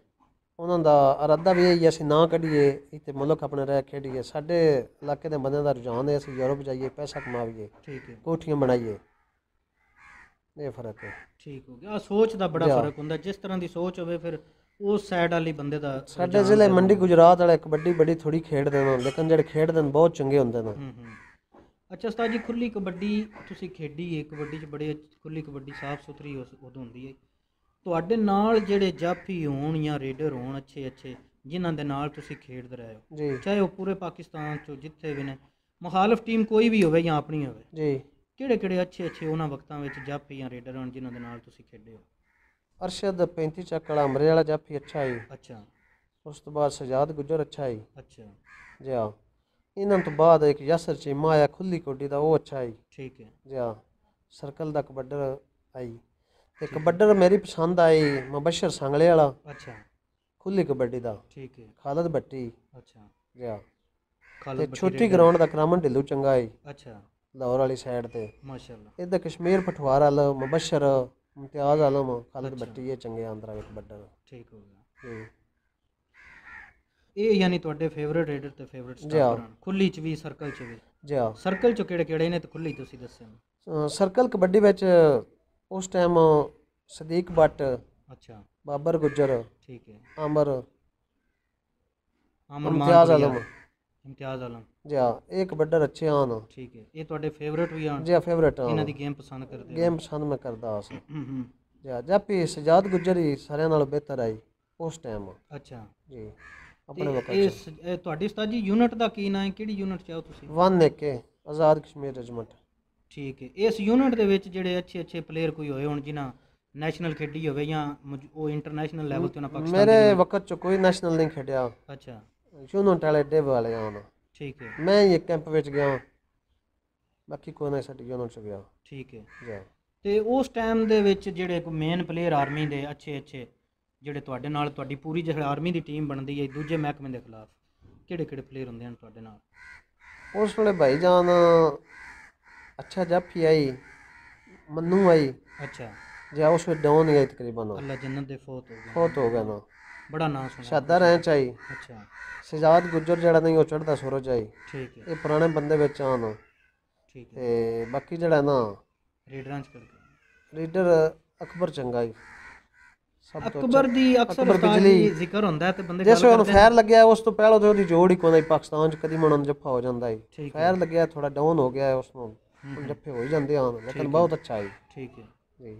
ਉਹਨਾਂ ਦਾ ਅਰਾਦਾ ਵੀ ਹੈ ਅਸੀਂ ਨਾ ਕੱਢੀਏ ਇੱਥੇ ਮੁਲਕ ਆਪਣੇ ਰਹਿ ਖੇਡੀਏ ਸਾਡੇ ਇਲਾਕੇ ਦੇ ਬੰਦਿਆਂ ਦਾ ਰੁਝਾਨ ਹੈ ਅਸੀਂ ਯੂਰਪ ਜਾਈਏ ਪੈਸਾ ਕਮਾਈਏ ਠੀਕ ਹੈ ਕੋਠੀਆਂ ਬਣਾਈਏ ਇਹ ਫਰਕ ਹੈ ਠੀਕ ਹੋ ਗਿਆ ਆ ਸੋਚ ਦਾ ਬੜਾ ਫਰਕ ਹੁੰਦਾ ਜਿਸ ਤਰ੍ਹਾਂ ਦੀ ਸੋਚ ਹੋਵੇ ਫਿਰ ਉਸ ਸਾਈਡ ਵਾਲੀ ਬੰਦੇ ਦਾ ਸਾਡੇ ਜ਼ਿਲ੍ਹੇ ਮੰਡੀ ਗੁਜਰਾਤ ਵਾਲਾ ਕਬੱਡੀ ਬੜੀ ਥੋੜੀ ਖੇਡਦੇ ਨੇ ਲੇਕਿਨ ਜਿਹੜੇ ਖੇਡਦੇ ਨੇ ਬਹੁਤ ਚੰਗੇ ਹੁੰਦੇ ਨੇ ਅੱਛਾ ਉਸਤਾਦ ਜੀ ਖੁੱਲੀ ਕਬੱਡੀ ਤੁਸੀਂ ਖੇਡੀ ਹੈ ਕਬੱਡੀ 'ਚ ਬੜੇ ਖੁੱਲੀ ਕਬੱਡੀ ਸਾਫ਼ ਸੁਥਰੀ ਉਦੋਂ ਹੁੰਦੀ ਹੈ ਤੁਹਾਡੇ ਨਾਲ ਜਿਹੜੇ ਜਾਫੀ ਹੋਣ ਜਾਂ ਰੇਡਰ ਹੋਣ ਅੱਛੇ ਅੱਛੇ ਜਿਨ੍ਹਾਂ ਦੇ ਨਾਲ ਤੁਸੀਂ ਖੇਡਦੇ ਰਹੇ ਹੋ ਚਾਹੇ ਉਹ ਪੂਰੇ ਪਾਕਿਸਤਾਨ 'ਚੋਂ ਜਿੱਥੇ ਵੀ ਨੇ ਮੁਖਾਲਫ ਟੀਮ ਕੋਈ ਵੀ ਹੋਵੇ ਜਾਂ ਆਪਣੀ ਹੋਵੇ ਜੀ ਕਿਹੜੇ ਕਿਹੜੇ ਅੱਛੇ ਅੱਛੇ ਉਹਨਾਂ ਵਕਤਾਂ ਵਿੱਚ ਜੱਪ ਜਾਂ ਰੇਡਰ ਹਨ ਜਿਨ੍ਹਾਂ ਦੇ ਨਾਲ ਤੁਸੀਂ ਖੇਡੇ ਹੋ ਅਰਸ਼ਦ 35 ਚੱਕ ਅਮਰੇ ਵਾਲਾ ਜਾਫੀ ਅੱਛਾ ਹੈ ਅੱਛਾ ਉਸ ਤੋਂ ਬਾਅਦ ਸਜਾਦ ਗੁੱਜਰ ਅੱਛਾ ਹੈ ਅੱਛਾ ਜੀ ਹਾਂ ਇਹਨਾਂ ਤੋਂ ਬਾਅਦ ਇੱਕ ਯਸਰ ਚੀ ਮਾਇਆ ਖੁੱਲੀ ਕੋਡੀ ਦਾ ਉਹ ਅੱਛਾ ਹੈ ਠੀਕ ਹੈ ਜੀ ਹਾਂ ਸਰਕਲ ਦਾ ਕਬੱਡਰ ਆਈ ਤੇ ਕਬੱਡਰ ਮੇਰੀ ਪਸੰਦ ਆਈ ਮਬਸ਼ਰ ਸੰਗਲੇ ਵਾਲਾ ਅੱਛਾ ਖੁੱਲੀ ਕਬੱਡੀ ਦਾ ਠੀਕ ਹੈ ਖਾਲਦ ਭੱਟੀ ਅੱਛਾ ਜੀ ਹਾਂ ਤੇ ਛੋਟੀ ਗਰਾਊਂਡ ਦਾ ਕਰਾਮਨ ਢਿੱਲੂ ਚੰਗਾ ਹੈ ਅੱਛਾ ਲਾਹੌਰ ਵਾਲੀ ਸਾਈਡ ਤੇ ਮਾਸ਼ਾਅੱਲਾ ਇਹਦਾ ਕਸ਼ਮੀਰ ਪਠਵਾਰ ਵਾਲਾ ਮੁਬਸ਼ਰ ਇਮਤਿਆਜ਼ ਆਲਮ ਖਾਲਦ ਬੱਟੀ ਇਹ ਚੰਗੇ ਆਂਦਰਾ ਵਿੱਚ ਵੱਡਾ ਠੀਕ ਹੋ ਗਿਆ ਇਹ ਯਾਨੀ ਤੁਹਾਡੇ ਫੇਵਰਿਟ ਰੇਡਰ ਤੇ ਫੇਵਰਿਟ ਸਟਾਰ ਖੁੱਲੀ ਚ ਵੀ ਸਰਕਲ ਚ ਵੀ ਜੀ ਹਾਂ ਸਰਕਲ ਚ ਕਿਹੜੇ ਕਿਹੜੇ ਨੇ ਤੇ ਖੁੱਲੀ ਤੁਸੀਂ ਦੱਸਿਓ ਸਰਕਲ ਕਬੱਡੀ ਵਿੱਚ ਉਸ ਟਾਈਮ ਸਦੀਕ ਬੱਟ ਅੱਛਾ ਬਾਬਰ ਗੁੱਜਰ ਠੀਕ ਹੈ ਅਮਰ ਅਮਰ ਮਾਨ ਇਮਤਿਆਜ਼ ਆਲਮ ਇਮਤਿਆਜ਼ ਆਲਮ ਜਾ ਹਾਂ ਇਹ ਕਬੱਡਰ ਅੱਛੇ ਆਨ ਠੀਕ ਹੈ ਇਹ ਤੁਹਾਡੇ ਫੇਵਰੇਟ ਵੀ ਆਨ ਜੀ ਫੇਵਰਿਟ ਫੇਵਰੇਟ ਇਹਨਾਂ ਦੀ ਗੇਮ ਪਸੰਦ ਕਰਦੇ ਹੋ ਗੇਮ ਪਸੰਦ ਮੈਂ ਕਰਦਾ ਹਾਂ ਜੀ ਜਾ ਜਪੀ ਸਜਾਦ ਗੁਜਰੀ ਸਾਰਿਆਂ ਨਾਲੋਂ ਬਿਹਤਰ ਆਈ ਉਸ ਟਾਈਮ ਅੱਛਾ ਜੀ ਆਪਣੇ ਵਕਤ ਇਸ ਤੁਹਾਡੀ ਉਸਤਾਦ ਜੀ ਯੂਨਿਟ ਦਾ ਕੀ ਨਾਮ ਹੈ ਕਿਹੜੀ ਯੂਨਿਟ ਚਾਹੋ ਤੁਸੀਂ one AK Azad Kashmir regiment ਠੀਕ ਹੈ ਇਸ ਯੂਨਿਟ ਦੇ ਵਿੱਚ ਜਿਹੜੇ ਅੱਛੇ ਅੱਛੇ ਪਲੇਅਰ ਕੋਈ ਹੋਏ ਹੁਣ ਜਿਨ੍ਹਾਂ ਨੈਸ਼ਨਲ ਖੇਡੀ ਹੋਵੇ ਜਾਂ ਉਹ ਇੰਟਰਨੈਸ਼ਨਲ ਲੈਵਲ ਤੇ ਉਹਨਾਂ ਪਾਕਿਸਤਾਨ ਮੇਰੇ ਵਕਤ ਚ ਕੋਈ ਨੈਸ਼ਨਲ ਨਹੀਂ ਖੇਡਿਆ ਅੱਛਾ ਯੂਨਿਟ ਵਾਲੇ ਦੇ ਵਾਲੇ ਆਉਣਾ ਠੀਕ ਹੈ ਮੈਂ ਇਹ ਇੱਕ ਕੈਂਪ ਵਿੱਚ ਗਿਆ ਬਾਕੀ ਕੋਈ ਨਹੀਂ ਸਾਡੀ ਯੂਨੀਅਨ ਚ ਗਿਆ ਠੀਕ ਹੈ ਜੀ ਤੇ ਉਸ ਟਾਈਮ ਦੇ ਵਿੱਚ ਜਿਹੜੇ ਕੋ ਮੇਨ ਪਲੇਅਰ ਆਰਮੀ ਦੇ ਅੱਛੇ ਅੱਛੇ ਜਿਹੜੇ ਤੁਹਾਡੇ ਨਾਲ ਤੁਹਾਡੀ ਪੂਰੀ ਜਿਹੜੀ ਆਰਮੀ ਦੀ ਟੀਮ ਬਣਦੀ ਹੈ ਦੂਜੇ ਮਹਿਕਮੇ ਦੇ ਖਿਲਾਫ ਕਿਹੜੇ ਕਿਹੜੇ ਪਲੇਅਰ ਹੁੰਦੇ ਹਨ ਤੁਹਾਡੇ ਨਾਲ ਉਸ ਵੇਲੇ ਭਾਈ ਜਾਨ ਅੱਛਾ ਜਾਫੀ ਆਈ ਮੰਨੂ ਆਈ ਅੱਛਾ या उसमें डाउन गए तकरीबन हो ਅੱਲਾ ਜੰਨਤ ਦੇ ਫੋਤ ਹੋ ਗਿਆ ਫੋਤ ਹੋ ਗਿਆ ਨਾ ਬੜਾ ਨਾਂ ਸੁਣਿਆ ਸ਼ਾਦਾ ਰਹਿ ਚਾਈ ਅੱਛਾ ਸਜਾਦ ਗੁੱਜਰ ਜਿਹੜਾ ਨਹੀਂ ਉਹ ਚੜਦਾ ਸੂਰਜ ਆਈ ਠੀਕ ਹੈ ਇਹ ਪੁਰਾਣੇ ਬੰਦੇ ਵਿੱਚ ਆਨ ਠੀਕ ਹੈ ਤੇ ਬਾਕੀ ਜਿਹੜਾ ਨਾ ਰੀਡਰਾਂ ਚ ਕਰਦੇ ਰੀਡਰ ਅਕਬਰ ਚੰਗਾਈ ਸਭ ਤੋਂ ਅਕਬਰ ਦੀ ਅਕਸਰ ਬਿਜਲੀ ਜ਼ਿਕਰ ਹੁੰਦਾ ਤੇ ਬੰਦੇ ਜਿਸ ਨੂੰ ਫੈਰ ਲੱਗਿਆ ਉਸ ਤੋਂ ਪਹਿਲਾਂ ਤੇ ਉਹਦੀ ਜੋੜ ਹੀ ਕੋਈ ਨਹੀਂ ਪਾਕਿਸਤਾਨ ਚ ਕਦੀ ਮਣਨ ਜੱਫਾ ਹੋ ਜਾਂਦਾ ਹੈ ਫੈਰ ਲੱਗਿਆ ਥੋੜਾ ਡਾਊਨ ਹੋ ਗਿਆ ਉਸ ਨੂੰ ਜੱਫੇ ਹੋ ਜਾਂਦੇ ਆਨ ਲੇਕਿਨ ਬਹੁਤ ਅੱਛਾ ਹੈ ਠੀਕ ਹੈ ਜੀ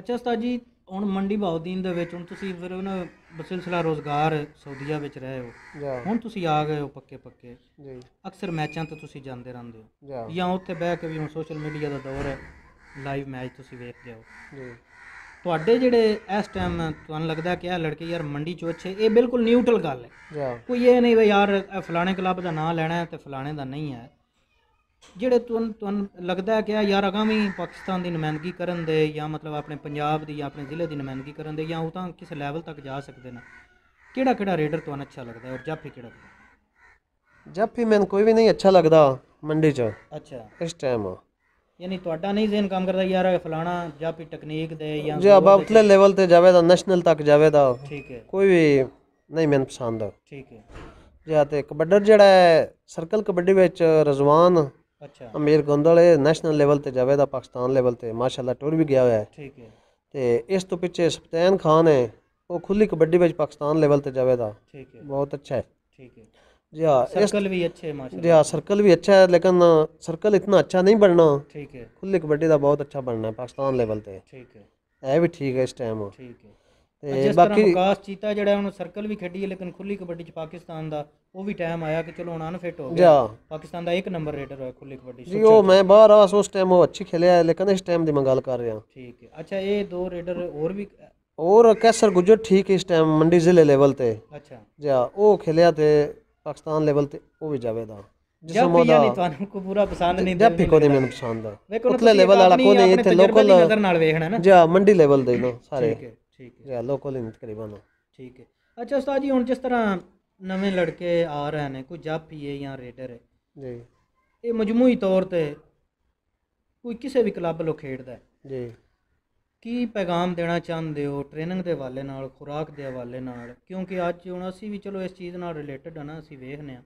ਅੱਛਾ ਉਸਤਾਦ ਜੀ ਹੁਣ ਮੰਡੀ ਬਾਉਦੀਨ ਦੇ ਵਿੱਚ ਹੁਣ ਤੁਸੀਂ ਫਿਰ ਉਹਨਾਂ ਬਸਿਲਸਲਾ ਰੋਜ਼ਗਾਰ ਸਾਊਦੀਆ ਵਿੱਚ ਰਹੇ ਹੋ ਹੁਣ ਤੁਸੀਂ ਆ ਗਏ ਹੋ ਪੱਕੇ ਪੱਕੇ ਜੀ ਅਕਸਰ ਮੈਚਾਂ ਤੇ ਤੁਸੀਂ ਜਾਂਦੇ ਰਹਿੰਦੇ ਹੋ ਜਾਂ ਉੱਥੇ ਬਹਿ ਕੇ ਵੀ ਹੁਣ ਸੋਸ਼ਲ ਮੀਡੀਆ ਦਾ ਦੌਰ ਹੈ ਲਾਈਵ ਮੈਚ ਤੁਸੀਂ ਵੇਖਦੇ ਹੋ ਜੀ ਤੁਹਾਡੇ ਜਿਹੜੇ ਇਸ ਟਾਈਮ ਤੁਹਾਨੂੰ ਲੱਗਦਾ ਕਿ ਇਹ ਲੜਕੇ ਯਾਰ ਮੰਡੀ ਚੋਂ ਅੱਛੇ ਇਹ ਬਿਲਕੁਲ ਨਿਊਟਰਲ ਗੱਲ ਹੈ ਕੋਈ ਇਹ ਨਹੀਂ ਵੀ ਯਾਰ ਫਲਾਣੇ ਕਲੱਬ ਦਾ ਨਾਮ ਲੈਣਾ ਹੈ ਤੇ ਫਲਾਣੇ ਦਾ ਨਹੀਂ ਹੈ ਜਿਹੜੇ ਤੁਨ ਤੁਨ ਲੱਗਦਾ ਹੈ ਕਿ ਯਾਰ ਵੀ ਪਾਕਿਸਤਾਨ ਦੀ ਨੁਮਾਇੰਦਗੀ ਕਰਨ ਦੇ ਜਾਂ ਮਤਲਬ ਆਪਣੇ ਪੰਜਾਬ ਦੀ ਜਾਂ ਆਪਣੇ ਜ਼ਿਲ੍ਹੇ ਦੀ ਨੁਮਾਇੰਦਗੀ ਕਰਨ ਦੇ ਜਾਂ ਉਹ ਤਾਂ ਕਿਸ ਲੈਵਲ ਤੱਕ ਜਾ ਸਕਦੇ ਨੇ ਕਿਹੜਾ ਕਿਹੜਾ ਰੇਡਰ ਤੁਹਾਨੂੰ ਅੱਛਾ ਲੱਗਦਾ ਔਰ ਜਾਫੀ ਕਿਹੜਾ ਜਾਫੀ ਮੈਨੂੰ ਕੋਈ ਵੀ ਨਹੀਂ ਅੱਛਾ ਲੱਗਦਾ ਮੰਡੀ 'ਚ ਅੱਛਾ ਇਸ ਟਾਈਮ ਯਾਨੀ ਤੁਹਾਡਾ ਨਹੀਂ ਜ਼ਿਹਨ ਕੰਮ ਕਰਦਾ ਯਾਰ ਫਲਾਣਾ ਜਾਫੀ ਟੈਕਨੀਕ ਦੇ ਜਾਂ ਜੇ ਆਪ ਉਤਲੇ ਲੈਵਲ ਤੇ ਜਾਵੇ ਤਾਂ ਨੈਸ਼ਨਲ ਤੱਕ ਜਾਵੇ ਤਾਂ ਠੀਕ ਹੈ ਕੋਈ ਵੀ ਨਹੀਂ ਮੈਨੂੰ ਪਸੰਦ ਠੀਕ ਹੈ ਜਾਂ ਤੇ ਕਬੱਡਰ ਜਿਹੜਾ ਹੈ ਸਰਕਲ ਕਬੱਡੀ ਵਿੱਚ ਰਜ਼ਵਾਨ अच्छा अमीर गोंदल नैशनल लैवल से जाएगा पाकिस्तान लैवल से माशाला टुर भी गया है तो इस तो पिछे सपतैन खान है वह खुले कबड्डी पाकिस्तान लैवल से जाएगा बहुत अच्छा है जी हाँ सर्कल भी अच्छे जी हाँ सर्कल भी अच्छा है लेकिन सर्कल इतना अच्छा नहीं बनना खुले कबड्डी का बहुत अच्छा बनना है पाकिस्तान लेवल पे है भी ठीक है इस टाइम ਤੇ ਬਾਕੀ ਵਿਕਾਸ ਚੀਤਾ ਜਿਹੜਾ ਹੁਣ ਸਰਕਲ ਵੀ ਖੇਡੀ ਹੈ ਲੇਕਿਨ ਖੁੱਲੀ ਕਬੱਡੀ ਚ ਪਾਕਿਸਤਾਨ ਦਾ ਉਹ ਵੀ ਟਾਈਮ ਆਇਆ ਕਿ ਚਲੋ ਹੁਣ ਅਨਫਿਟ ਹੋ ਗਿਆ ਪਾਕਿਸਤਾਨ ਦਾ ਇੱਕ ਨੰਬਰ ਰੇਡਰ ਹੋਇਆ ਖੁੱਲੀ ਕਬੱਡੀ ਜੀ ਉਹ ਮੈਂ ਬਾਹਰ ਆਸ ਉਸ ਟਾਈਮ ਉਹ ਅੱਛੀ ਖੇ ល ਿਆ ਹੈ ਲੇਕਿਨ ਇਸ ਟਾਈਮ ਦੀ ਮੈਂ ਗੱਲ ਕਰ ਰਿਹਾ ਠੀਕ ਹੈ ਅੱਛਾ ਇਹ ਦੋ ਰੇਡਰ ਹੋਰ ਵੀ ਹੋਰ ਕੈਸਰ ਗੁਜਰ ਠੀਕ ਇਸ ਟਾਈਮ ਮੰਡੀ ਜ਼ਿਲ੍ਹੇ ਲੈਵਲ ਤੇ ਅੱਛਾ ਜਾ ਉਹ ਖੇਲਿਆ ਤੇ ਪਾਕਿਸਤਾਨ ਲੈਵਲ ਤੇ ਉਹ ਵੀ ਜਾਵੇਦਾ ਜਿਸਮ ਉਹਦਾ ਨਹੀਂ ਤੁਹਾਨੂੰ ਕੋ ਪੂਰਾ ਪਸੰਦ ਨਹੀਂ ਦਿਆ ਪਿਕੋ ਦੇ ਮੈਨੂੰ ਪਸੰਦ ਆ ਉਤਲੇ ਲੈਵਲ ਵਾਲਾ ਕੋ ਨਹੀਂ ਇੱਥੇ ਲੋਕਲ ਨਜ਼ਰ ਨਾਲ ਵੇਖਣਾ ਨਾ ਜਾ ਮੰਡੀ ਲੈਵਲ ਦੇ ਲੋ ਸਾਰੇ ਠੀਕ ਹੈ ਲੋਕਲ ਯੂਨਿਟ ਕਰੀਬਨ ਠੀਕ ਹੈ ਅੱਛਾ ਉਸਤਾਦ ਜੀ ਹੁਣ ਜਿਸ ਤਰ੍ਹਾਂ ਨਵੇਂ ਲੜਕੇ ਆ ਰਹੇ ਨੇ ਕੋਈ ਜਾਫੀ ਹੈ ਜਾਂ ਰੇਡਰ ਹੈ ਜੀ ਇਹ ਮਜਮੂਈ ਤੌਰ ਤੇ ਕੋਈ ਕਿਸੇ ਵੀ ਕਲੱਬ ਲੋ ਖੇਡਦਾ ਹੈ ਜੀ ਕੀ ਪੈਗਾਮ ਦੇਣਾ ਚਾਹੁੰਦੇ ਹੋ ਟ੍ਰੇਨਿੰਗ ਦੇ ਹਵਾਲੇ ਨਾਲ ਖੁਰਾਕ ਦੇ ਹਵਾਲੇ ਨਾਲ ਕਿਉਂਕਿ ਅੱਜ ਹੁਣ ਅਸੀਂ ਵੀ ਚਲੋ ਇਸ ਚੀਜ਼ ਨਾਲ ਰਿਲੇਟਡ ਆ ਨਾ ਅਸੀਂ ਵੇਖਨੇ ਆ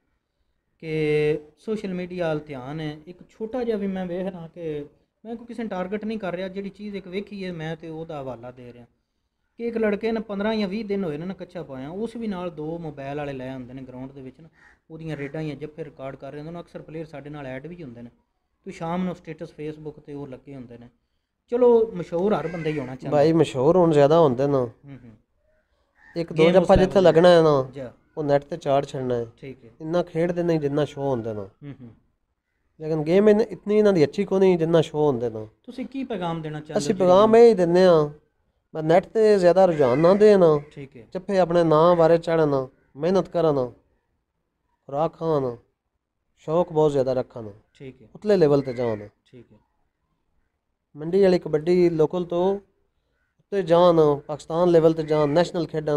ਕਿ ਸੋਸ਼ਲ ਮੀਡੀਆ ਹਾਲ ਧਿਆਨ ਹੈ ਇੱਕ ਛੋਟਾ ਜਿਹਾ ਵੀ ਮੈਂ ਵੇਖ ਰਹਾ ਕਿ ਮੈਂ ਕੋਈ ਕਿਸੇ ਟਾਰਗੇਟ ਨਹੀਂ ਕਰ ਰਿਹਾ ਜਿਹੜੀ ਚੀਜ਼ ਇੱਕ ਵੇਖੀ ਹੈ ਮੈਂ ਤੇ ਉਹਦਾ ਹਵਾਲਾ ਦੇ ਰਿਹਾ ਕਿ ਇੱਕ ਲੜਕੇ ਨੇ 15 ਜਾਂ 20 ਦਿਨ ਹੋਏ ਨੇ ਨਾ ਕੱਚਾ ਪਾਇਆ ਉਸ ਵੀ ਨਾਲ ਦੋ ਮੋਬਾਈਲ ਵਾਲੇ ਲੈ ਆਉਂਦੇ ਨੇ ਗਰਾਊਂਡ ਦੇ ਵਿੱਚ ਨਾ ਉਹਦੀਆਂ ਰੇਡਾਂ ਜਾਂ ਜੱਫੇ ਰਿਕਾਰਡ ਕਰ ਰਹੇ ਹੁੰਦੇ ਨੇ ਅਕਸਰ ਪਲੇਅਰ ਸਾਡੇ ਨਾਲ ਐਡ ਵੀ ਹੁੰਦੇ ਨੇ ਤੂੰ ਸ਼ਾਮ ਨੂੰ ਸਟੇਟਸ ਫੇਸਬੁੱਕ ਤੇ ਉਹ ਲੱਗੇ ਹੁੰਦੇ ਨੇ ਚਲੋ ਮਸ਼ਹੂਰ ਹਰ ਬੰਦਾ ਹੀ ਹੋਣਾ ਚਾਹੀਦਾ ਭਾਈ ਮਸ਼ਹੂਰ ਹੋਣ ਜ਼ਿਆਦਾ ਹੁੰਦੇ ਨਾ ਇੱਕ ਦੋ ਜੱਫਾ ਜਿੱਥੇ ਲੱਗਣਾ ਹੈ ਨਾ ਉਹ ਨੈਟ ਤੇ ਚਾਰ ਛੱਡਣਾ ਹੈ ਠੀਕ ਹੈ ਇੰਨਾ ਖੇਡਦੇ ਨਹੀਂ ਜਿੰਨਾ ਸ਼ੋਅ ਹੁੰਦੇ ਨਾ ਲੇਕਿਨ ਗੇਮ ਇਤਨੀ ਇਹਨਾਂ ਦੀ ਅੱਛੀ ਕੋ ਨਹੀਂ ਜਿੰਨਾ ਸ਼ੋਅ ਹੁੰਦੇ ਨਾ ਤੁਸੀਂ ਕੀ ਪੈਗਾਮ ਦੇਣਾ ਚਾਹੁੰਦੇ ਅਸੀਂ ਪੈਗਾਮ ਇਹ ਹੀ ਦਿੰਨੇ ਆ ਮੈਂ ਨੈਟ ਤੇ ਜ਼ਿਆਦਾ ਰੁਝਾਨ ਨਾ ਦੇਣਾ ਠੀਕ ਹੈ ਚੱਫੇ ਆਪਣੇ ਨਾਂ ਬਾਰੇ ਚੜਨ ਮਿਹਨਤ ਕਰਨਾ ਖੁਰਾਕ ਸ਼ੌਕ ਬਹੁਤ ਜ਼ਿਆਦਾ ਰੱਖਣਾ ਠੀਕ ਹੈ ਉਤਲੇ ਲੈਵਲ ਤੇ ਜਾਣਾ ਠੀਕ ਹੈ ਮੰਡੀ ਵਾਲੀ ਕਬੱਡੀ ਲੋਕਲ ਤੋਂ ਉੱਤੇ ਜਾਣ ਪਾਕਿਸਤਾਨ ਲੈਵਲ ਤੇ ਜਾਣ ਨੈਸ਼ਨਲ ਦਾ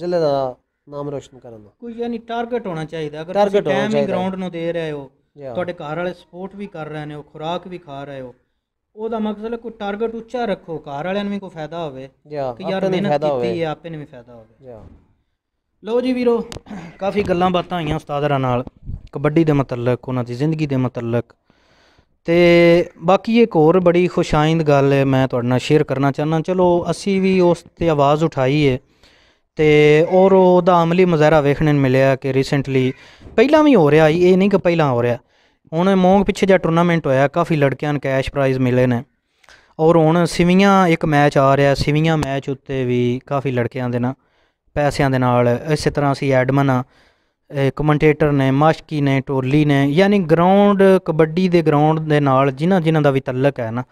ਜ਼ਿਲ੍ਹੇ ਦਾ ਨਾਮ ਰੋਸ਼ਨ ਕਰਨਾ ਕੋਈ ਯਾਨੀ ਟਾਰਗੇਟ ਹੋਣਾ ਚਾਹੀਦਾ ਅਗਰ ਤੁਸੀਂ ਟਾਈਮ ਗਰਾਊਂਡ ਨੂੰ ਦੇ ਰਹੇ ਹੋ ਤੁਹਾਡੇ ਘਰ ਵਾਲੇ ਸਪੋਰਟ ਵੀ ਕਰ ਰਹੇ ਨੇ ਉਹ ਖੁਰਾਕ ਵੀ ਖਾ ਰਹੇ ਹੋ ਉਹਦਾ ਮਕਸਦ ਕੋਈ ਟਾਰਗੇਟ ਉੱਚਾ ਰੱਖੋ ਘਰ ਵਾਲਿਆਂ ਨੂੰ ਵੀ ਕੋਈ ਫਾਇਦਾ ਹੋਵੇ ਕਿ ਯਾਰ ਮਿਹਨਤ ਕੀਤੀ ਹੈ ਆਪੇ ਨੂੰ ਵੀ ਫਾਇਦਾ ਹੋਵੇ ਲੋ ਜੀ ਵੀਰੋ ਕਾਫੀ ਗੱਲਾਂ ਬਾਤਾਂ ਆਈਆਂ ਉਸਤਾਦਾਂ ਨਾਲ ਕਬੱਡੀ ਦੇ ਮਤਲਬ ਉਹਨਾਂ ਦੀ ਜ਼ਿੰਦਗੀ ਦੇ ਮਤਲਬ ਤੇ ਬਾਕੀ ਇੱਕ ਹੋਰ ਬੜੀ ਖੁਸ਼ਾਇੰਦ ਗੱਲ ਹੈ ਮੈਂ ਤੁਹਾਡੇ ਨਾਲ ਸ਼ੇਅਰ ਕਰਨਾ ਚਾਹਨਾ ਚਲੋ ਅਸੀਂ ਵੀ ਉਸ ਤੇ ਆਵਾਜ਼ ਉਠਾਈ ਹੈ ਤੇ ਔਰ ਉਹਦਾ ਅਮਲੀ ਮਜ਼ਾਰਾ ਵੇਖਣ ਨੂੰ ਮਿਲਿਆ ਕਿ ਰੀਸੈਂਟਲੀ ਪਹਿਲਾਂ ਵੀ ਹੋ ਰਿਹਾ ਇਹ ਨਹੀਂ ਕਿ ਪਹਿਲਾਂ ਹੋ ਰਿਹਾ ਹੁਣ ਮੋਂਗ ਪਿੱਛੇ ਜਿਹਾ ਟੂਰਨਾਮੈਂਟ ਹੋਇਆ ਕਾਫੀ ਲੜਕਿਆਂ ਨੂੰ ਕੈਸ਼ ਪ੍ਰਾਈਜ਼ ਮਿਲੇ ਨੇ ਔਰ ਹੁਣ ਸਿਵੀਆਂ ਇੱਕ ਮੈਚ ਆ ਰਿਹਾ ਸਿਵੀਆਂ ਮੈਚ ਉੱਤੇ ਵੀ ਕਾਫੀ ਲੜਕਿਆਂ ਦੇ ਨਾਲ ਪੈਸਿਆਂ ਦੇ ਨਾਲ ਇਸੇ ਤਰ੍ਹਾਂ ਅਸੀਂ ਐਡਮਨ ਆ ਕਮੈਂਟੇਟਰ ਨੇ ਮਾਸ਼ਕੀ ਨੇ ਟੋਲੀ ਨੇ ਯਾਨੀ ਗਰਾਊਂਡ ਕਬੱਡੀ ਦੇ ਗਰਾਊਂਡ ਦੇ ਨਾਲ ਜਿਨ੍ਹਾਂ ਜਿਨ੍ਹਾਂ ਦਾ ਵੀ ਤਲਕ ਹੈ ਨਾ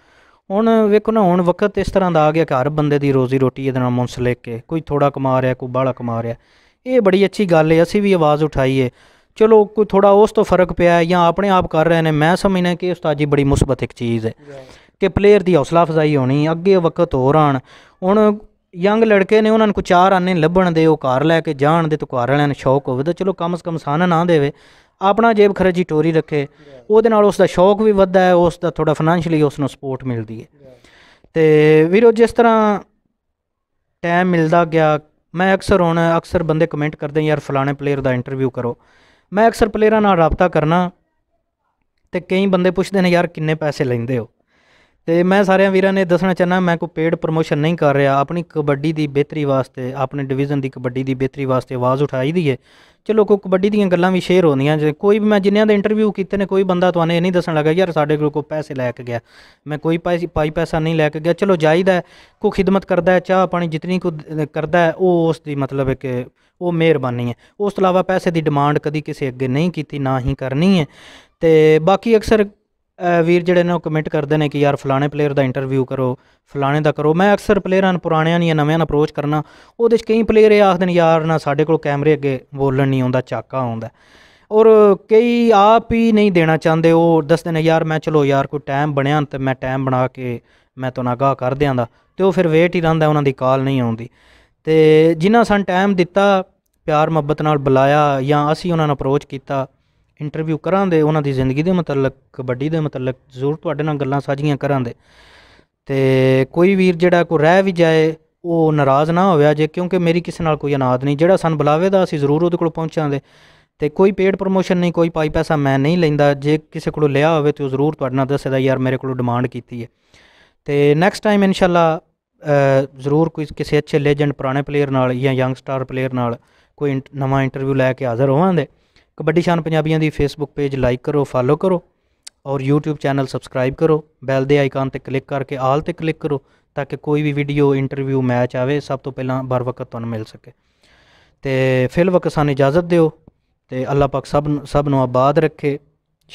ਹੁਣ ਵੇਖੋ ਨਾ ਹੁਣ ਵਕਤ ਇਸ ਤਰ੍ਹਾਂ ਦਾ ਆ ਗਿਆ ਕਿ ਹਰ ਬੰਦੇ ਦੀ ਰੋਜ਼ੀ ਰੋਟੀ ਇਹਦੇ ਨਾਲ ਮੁੰਸਲਿਕ ਕੇ ਕੋਈ ਥੋੜਾ ਕਮਾ ਰਿਹਾ ਕੋਈ ਬਾਹਲਾ ਕਮਾ ਰਿਹਾ ਇਹ ਬੜੀ ਅੱਛੀ ਗੱਲ ਹੈ ਅਸੀਂ ਵੀ ਆਵਾਜ਼ ਉਠਾਈਏ ਚਲੋ ਕੋਈ ਥੋੜਾ ਉਸ ਤੋਂ ਫਰਕ ਪਿਆ ਜਾਂ ਆਪਣੇ ਆਪ ਕਰ ਰਹੇ ਨੇ ਮੈਂ ਸਮਝਣਾ ਕਿ ਉਸਤਾਦ ਜੀ ਬੜੀ ਮੁਸਬਤ ਇੱਕ ਚੀਜ਼ ਹੈ ਕਿ ਪਲੇਅਰ ਦੀ ਹੌਸਲਾ ਅਫਜ਼ਾਈ ਹੋਣੀ ਅੱਗੇ ਵਕਤ ਹੋਰ ਆਣ ਹੁਣ ਯੰਗ ਲੜਕੇ ਨੇ ਉਹਨਾਂ ਨੂੰ ਚਾਰ ਆਨੇ ਲੱਭਣ ਦੇ ਉਹ ਘਰ ਲੈ ਕੇ ਜਾਣ ਦੇ ਤੁਕਾਰ ਵਾਲਿਆਂ ਨੂੰ ਸ਼ੌਕ ਹੋਵੇ ਤਾਂ ਚਲੋ ਕਮ ਸ ਕਮ ਸਾਨਾ ਨਾ ਦੇਵੇ ਆਪਣਾ ਜੇਬ ਖਰਚੀ ਟੋਰੀ ਰੱਖੇ ਉਹਦੇ ਨਾਲ ਉਸ ਦਾ ਸ਼ੌਕ ਵੀ ਵੱਧਦਾ ਹੈ ਉਸ ਦਾ ਥੋੜਾ ਫਾਈਨੈਂਸ਼ੀਅਲੀ ਉਸ ਨੂੰ ਸਪੋਰਟ ਮਿਲਦੀ ਹੈ ਤੇ ਵੀਰੋ ਜਿਸ ਤਰ੍ਹਾਂ ਟਾਈਮ ਮਿਲਦਾ ਗਿਆ ਮੈਂ ਅਕਸਰ ਹੁਣ ਅਕਸਰ ਬੰਦੇ ਕਮੈਂਟ ਕਰਦੇ ਯਾਰ ਫਲਾਣੇ ਪਲੇਅਰ ਦਾ ਇੰਟਰਵਿਊ ਕਰੋ ਮੈਂ ਅਕਸਰ ਪਲੇਅਰਾਂ ਨਾਲ ਰਾਬਤਾ ਕਰਨਾ ਤੇ ਕਈ ਬੰਦੇ ਪੁੱਛਦੇ ਨੇ ਯਾਰ ਕਿੰਨੇ ਪੈਸੇ ਲੈਂਦੇ ਹੋ ਤੇ ਮੈਂ ਸਾਰਿਆਂ ਵੀਰਾਂ ਨੇ ਦੱਸਣਾ ਚਾਹਨਾ ਮੈਂ ਕੋਈ ਪੇਡ ਪ੍ਰੋਮੋਸ਼ਨ ਨਹੀਂ ਕਰ ਰਿਹਾ ਆਪਣੀ ਕਬੱਡੀ ਦੀ ਬਿਹਤਰੀ ਵਾਸਤੇ ਆਪਣੇ ਡਿਵੀਜ਼ਨ ਦੀ ਕਬੱਡੀ ਦੀ ਬਿਹਤਰੀ ਵਾਸਤੇ ਆਵਾਜ਼ ਉਠਾਈ ਦੀ ਹੈ ਚਲੋ ਕੋ ਕਬੱਡੀ ਦੀਆਂ ਗੱਲਾਂ ਵੀ ਸ਼ੇਅਰ ਹੁੰਦੀਆਂ ਜੇ ਕੋਈ ਵੀ ਮੈਂ ਜਿੰਨਿਆਂ ਦੇ ਇੰਟਰਵਿਊ ਕੀਤੇ ਨੇ ਕੋਈ ਬੰਦਾ ਤੁਹਾਨੂੰ ਇਹ ਨਹੀਂ ਦੱਸਣ ਲੱਗਾ ਯਾਰ ਸਾਡੇ ਕੋਲ ਕੋ ਪੈਸੇ ਲੈ ਕੇ ਗਿਆ ਮੈਂ ਕੋਈ ਪਾਈ ਪੈਸਾ ਨਹੀਂ ਲੈ ਕੇ ਗਿਆ ਚਲੋ ਜਾਈਦਾ ਕੋ ਖਿਦਮਤ ਕਰਦਾ ਹੈ ਚਾਹ ਪਾਣੀ ਜਿੰਨੀ ਕੋ ਕਰਦਾ ਹੈ ਉਹ ਉਸ ਦੀ ਮਤਲਬ ਹੈ ਕਿ ਉਹ ਮਿਹਰਬਾਨੀ ਹੈ ਉਸ ਤੋਂ ਇਲਾਵਾ ਪੈਸੇ ਦੀ ਡਿਮਾਂਡ ਕਦੀ ਕਿਸੇ ਅੱਗੇ ਨਹੀਂ ਕੀਤੀ ਨਾ ਹੀ ਕਰਨੀ ਹੈ ਤੇ ਬਾਕੀ ਅਕਸਰ ਵੀਰ ਜਿਹੜੇ ਨੇ ਉਹ ਕਮੈਂਟ ਕਰਦੇ ਨੇ ਕਿ ਯਾਰ ਫਲਾਣੇ ਪਲੇਅਰ ਦਾ ਇੰਟਰਵਿਊ ਕਰੋ ਫਲਾਣੇ ਦਾ ਕਰੋ ਮੈਂ ਅਕਸਰ ਪਲੇਅਰਾਂ ਨੂੰ ਪੁਰਾਣਿਆਂ ਨਹੀਂ ਨਵਿਆਂ ਨੂੰ ਅਪਰੋਚ ਕਰਨਾ ਉਹਦੇ 'ਚ ਕਈ ਪਲੇਅਰ ਇਹ ਆਖਦੇ ਨੇ ਯਾਰ ਨਾ ਸਾਡੇ ਕੋਲ ਕੈਮਰੇ ਅੱਗੇ ਬੋਲਣ ਨਹੀਂ ਆਉਂਦਾ ਚਾਕਾ ਆਉਂਦਾ ਔਰ ਕਈ ਆਪ ਹੀ ਨਹੀਂ ਦੇਣਾ ਚਾਹੁੰਦੇ ਉਹ ਦੱਸਦੇ ਨੇ ਯਾਰ ਮੈਂ ਚਲੋ ਯਾਰ ਕੋਈ ਟਾਈਮ ਬਣਿਆ ਤੇ ਮੈਂ ਟਾਈਮ ਬਣਾ ਕੇ ਮੈਂ ਤੁਹਾਨੂੰ ਅਗਾਹ ਕਰ ਦਿਆਂਦਾ ਤੇ ਉਹ ਫਿਰ ਵੇਟ ਹੀ ਰਹਿੰਦਾ ਉਹਨਾਂ ਦੀ ਕਾਲ ਨਹੀਂ ਆਉਂਦੀ ਤੇ ਜਿਨ੍ਹਾਂ ਸਾਨੂੰ ਟਾਈਮ ਦਿੱਤਾ ਪਿਆਰ ਮੁਹੱਬਤ ਨਾਲ ਬੁਲਾਇਆ ਜਾਂ ਅਸੀਂ ਉਹਨਾਂ ਨਾਲ ਅਪਰੋਚ ਕੀਤਾ ਇੰਟਰਵਿਊ ਕਰਾਂਦੇ ਉਹਨਾਂ ਦੀ ਜ਼ਿੰਦਗੀ ਦੇ ਮੁਤਲਕ ਕਬੱਡੀ ਦੇ ਮੁਤਲਕ ਜ਼ਰੂਰ ਤੁਹਾਡੇ ਨਾਲ ਗੱਲਾਂ ਸਾਂਝੀਆਂ ਕਰਾਂਦੇ ਤੇ ਕੋਈ ਵੀਰ ਜਿਹੜਾ ਕੋ ਰਹਿ ਵੀ ਜਾਏ ਉਹ ਨਾਰਾਜ਼ ਨਾ ਹੋਵੇ ਜੇ ਕਿਉਂਕਿ ਮੇਰੀ ਕਿਸੇ ਨਾਲ ਕੋਈ ਅਨਾਦ ਨਹੀਂ ਜਿਹੜਾ ਸਾਨੂੰ ਬੁਲਾਵੇ ਦਾ ਅਸੀਂ ਜ਼ਰੂਰ ਉਹਦੇ ਕੋਲ ਪਹੁੰਚਾਂਦੇ ਤੇ ਕੋਈ ਪੇਡ ਪ੍ਰੋਮੋਸ਼ਨ ਨਹੀਂ ਕੋਈ ਪਾਈ ਪੈਸਾ ਮੈਂ ਨਹੀਂ ਲੈਂਦਾ ਜੇ ਕਿਸੇ ਕੋਲੋਂ ਲਿਆ ਹੋਵੇ ਤੇ ਉਹ ਜ਼ਰੂਰ ਤੁਹਾਡੇ ਨਾਲ ਦੱਸੇਦਾ ਯਾਰ ਮੇਰੇ ਕੋਲੋਂ ਡਿਮਾਂਡ ਕੀਤੀ ਹੈ ਤੇ ਨੈਕਸਟ ਟਾਈਮ ਇਨਸ਼ਾਅੱਲਾ ਜ਼ਰੂਰ ਕੋਈ ਕਿਸੇ ਅੱਛੇ ਲੈਜੈਂਡ ਪੁਰਾਣੇ ਪਲੇਅਰ ਨਾਲ ਜਾਂ ਯੰਗ ਸਟਾਰ ਪਲੇਅਰ ਨਾਲ ਕੋਈ ਨਵਾਂ ਇੰਟਰਵਿਊ ਲੈ ਕੇ ਹਾਜ਼ਰ ਹੋਵਾਂਗੇ ਕਬੱਡੀ ਸ਼ਾਨ ਪੰਜਾਬੀਆਂ ਦੀ ਫੇਸਬੁੱਕ ਪੇਜ ਲਾਈਕ ਕਰੋ ਫਾਲੋ ਕਰੋ ਔਰ YouTube ਚੈਨਲ ਸਬਸਕ੍ਰਾਈਬ ਕਰੋ ਬੈਲ ਦੇ ਆਈਕਨ ਤੇ ਕਲਿੱਕ ਕਰਕੇ ਆਲ ਤੇ ਕਲਿੱਕ ਕਰੋ ਤਾਂ ਕਿ ਕੋਈ ਵੀ ਵੀਡੀਓ ਇੰਟਰਵਿਊ ਮੈਚ ਆਵੇ ਸਭ ਤੋਂ ਪਹਿਲਾਂ ਬਰ ਵਕਤ ਤੁਹਾਨੂੰ ਮਿਲ ਸਕੇ ਤੇ ਫਿਲ ਵਕਤ ਸਾਨੂੰ ਇਜਾਜ਼ਤ ਦਿਓ ਤੇ ਅੱਲਾਹ ਪਾਕ ਸਭ ਸਭ ਨੂੰ ਆਬਾਦ ਰੱਖੇ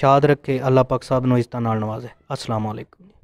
ਸ਼ਾਦ ਰੱਖੇ ਅੱਲਾਹ ਪਾਕ ਸਭ ਨੂੰ ਤਰ੍ਹਾਂ ਨਾਲ ਨਵਾਜ਼ੇ ਅਸਲਾਮ ਅਲੈਕੁਮ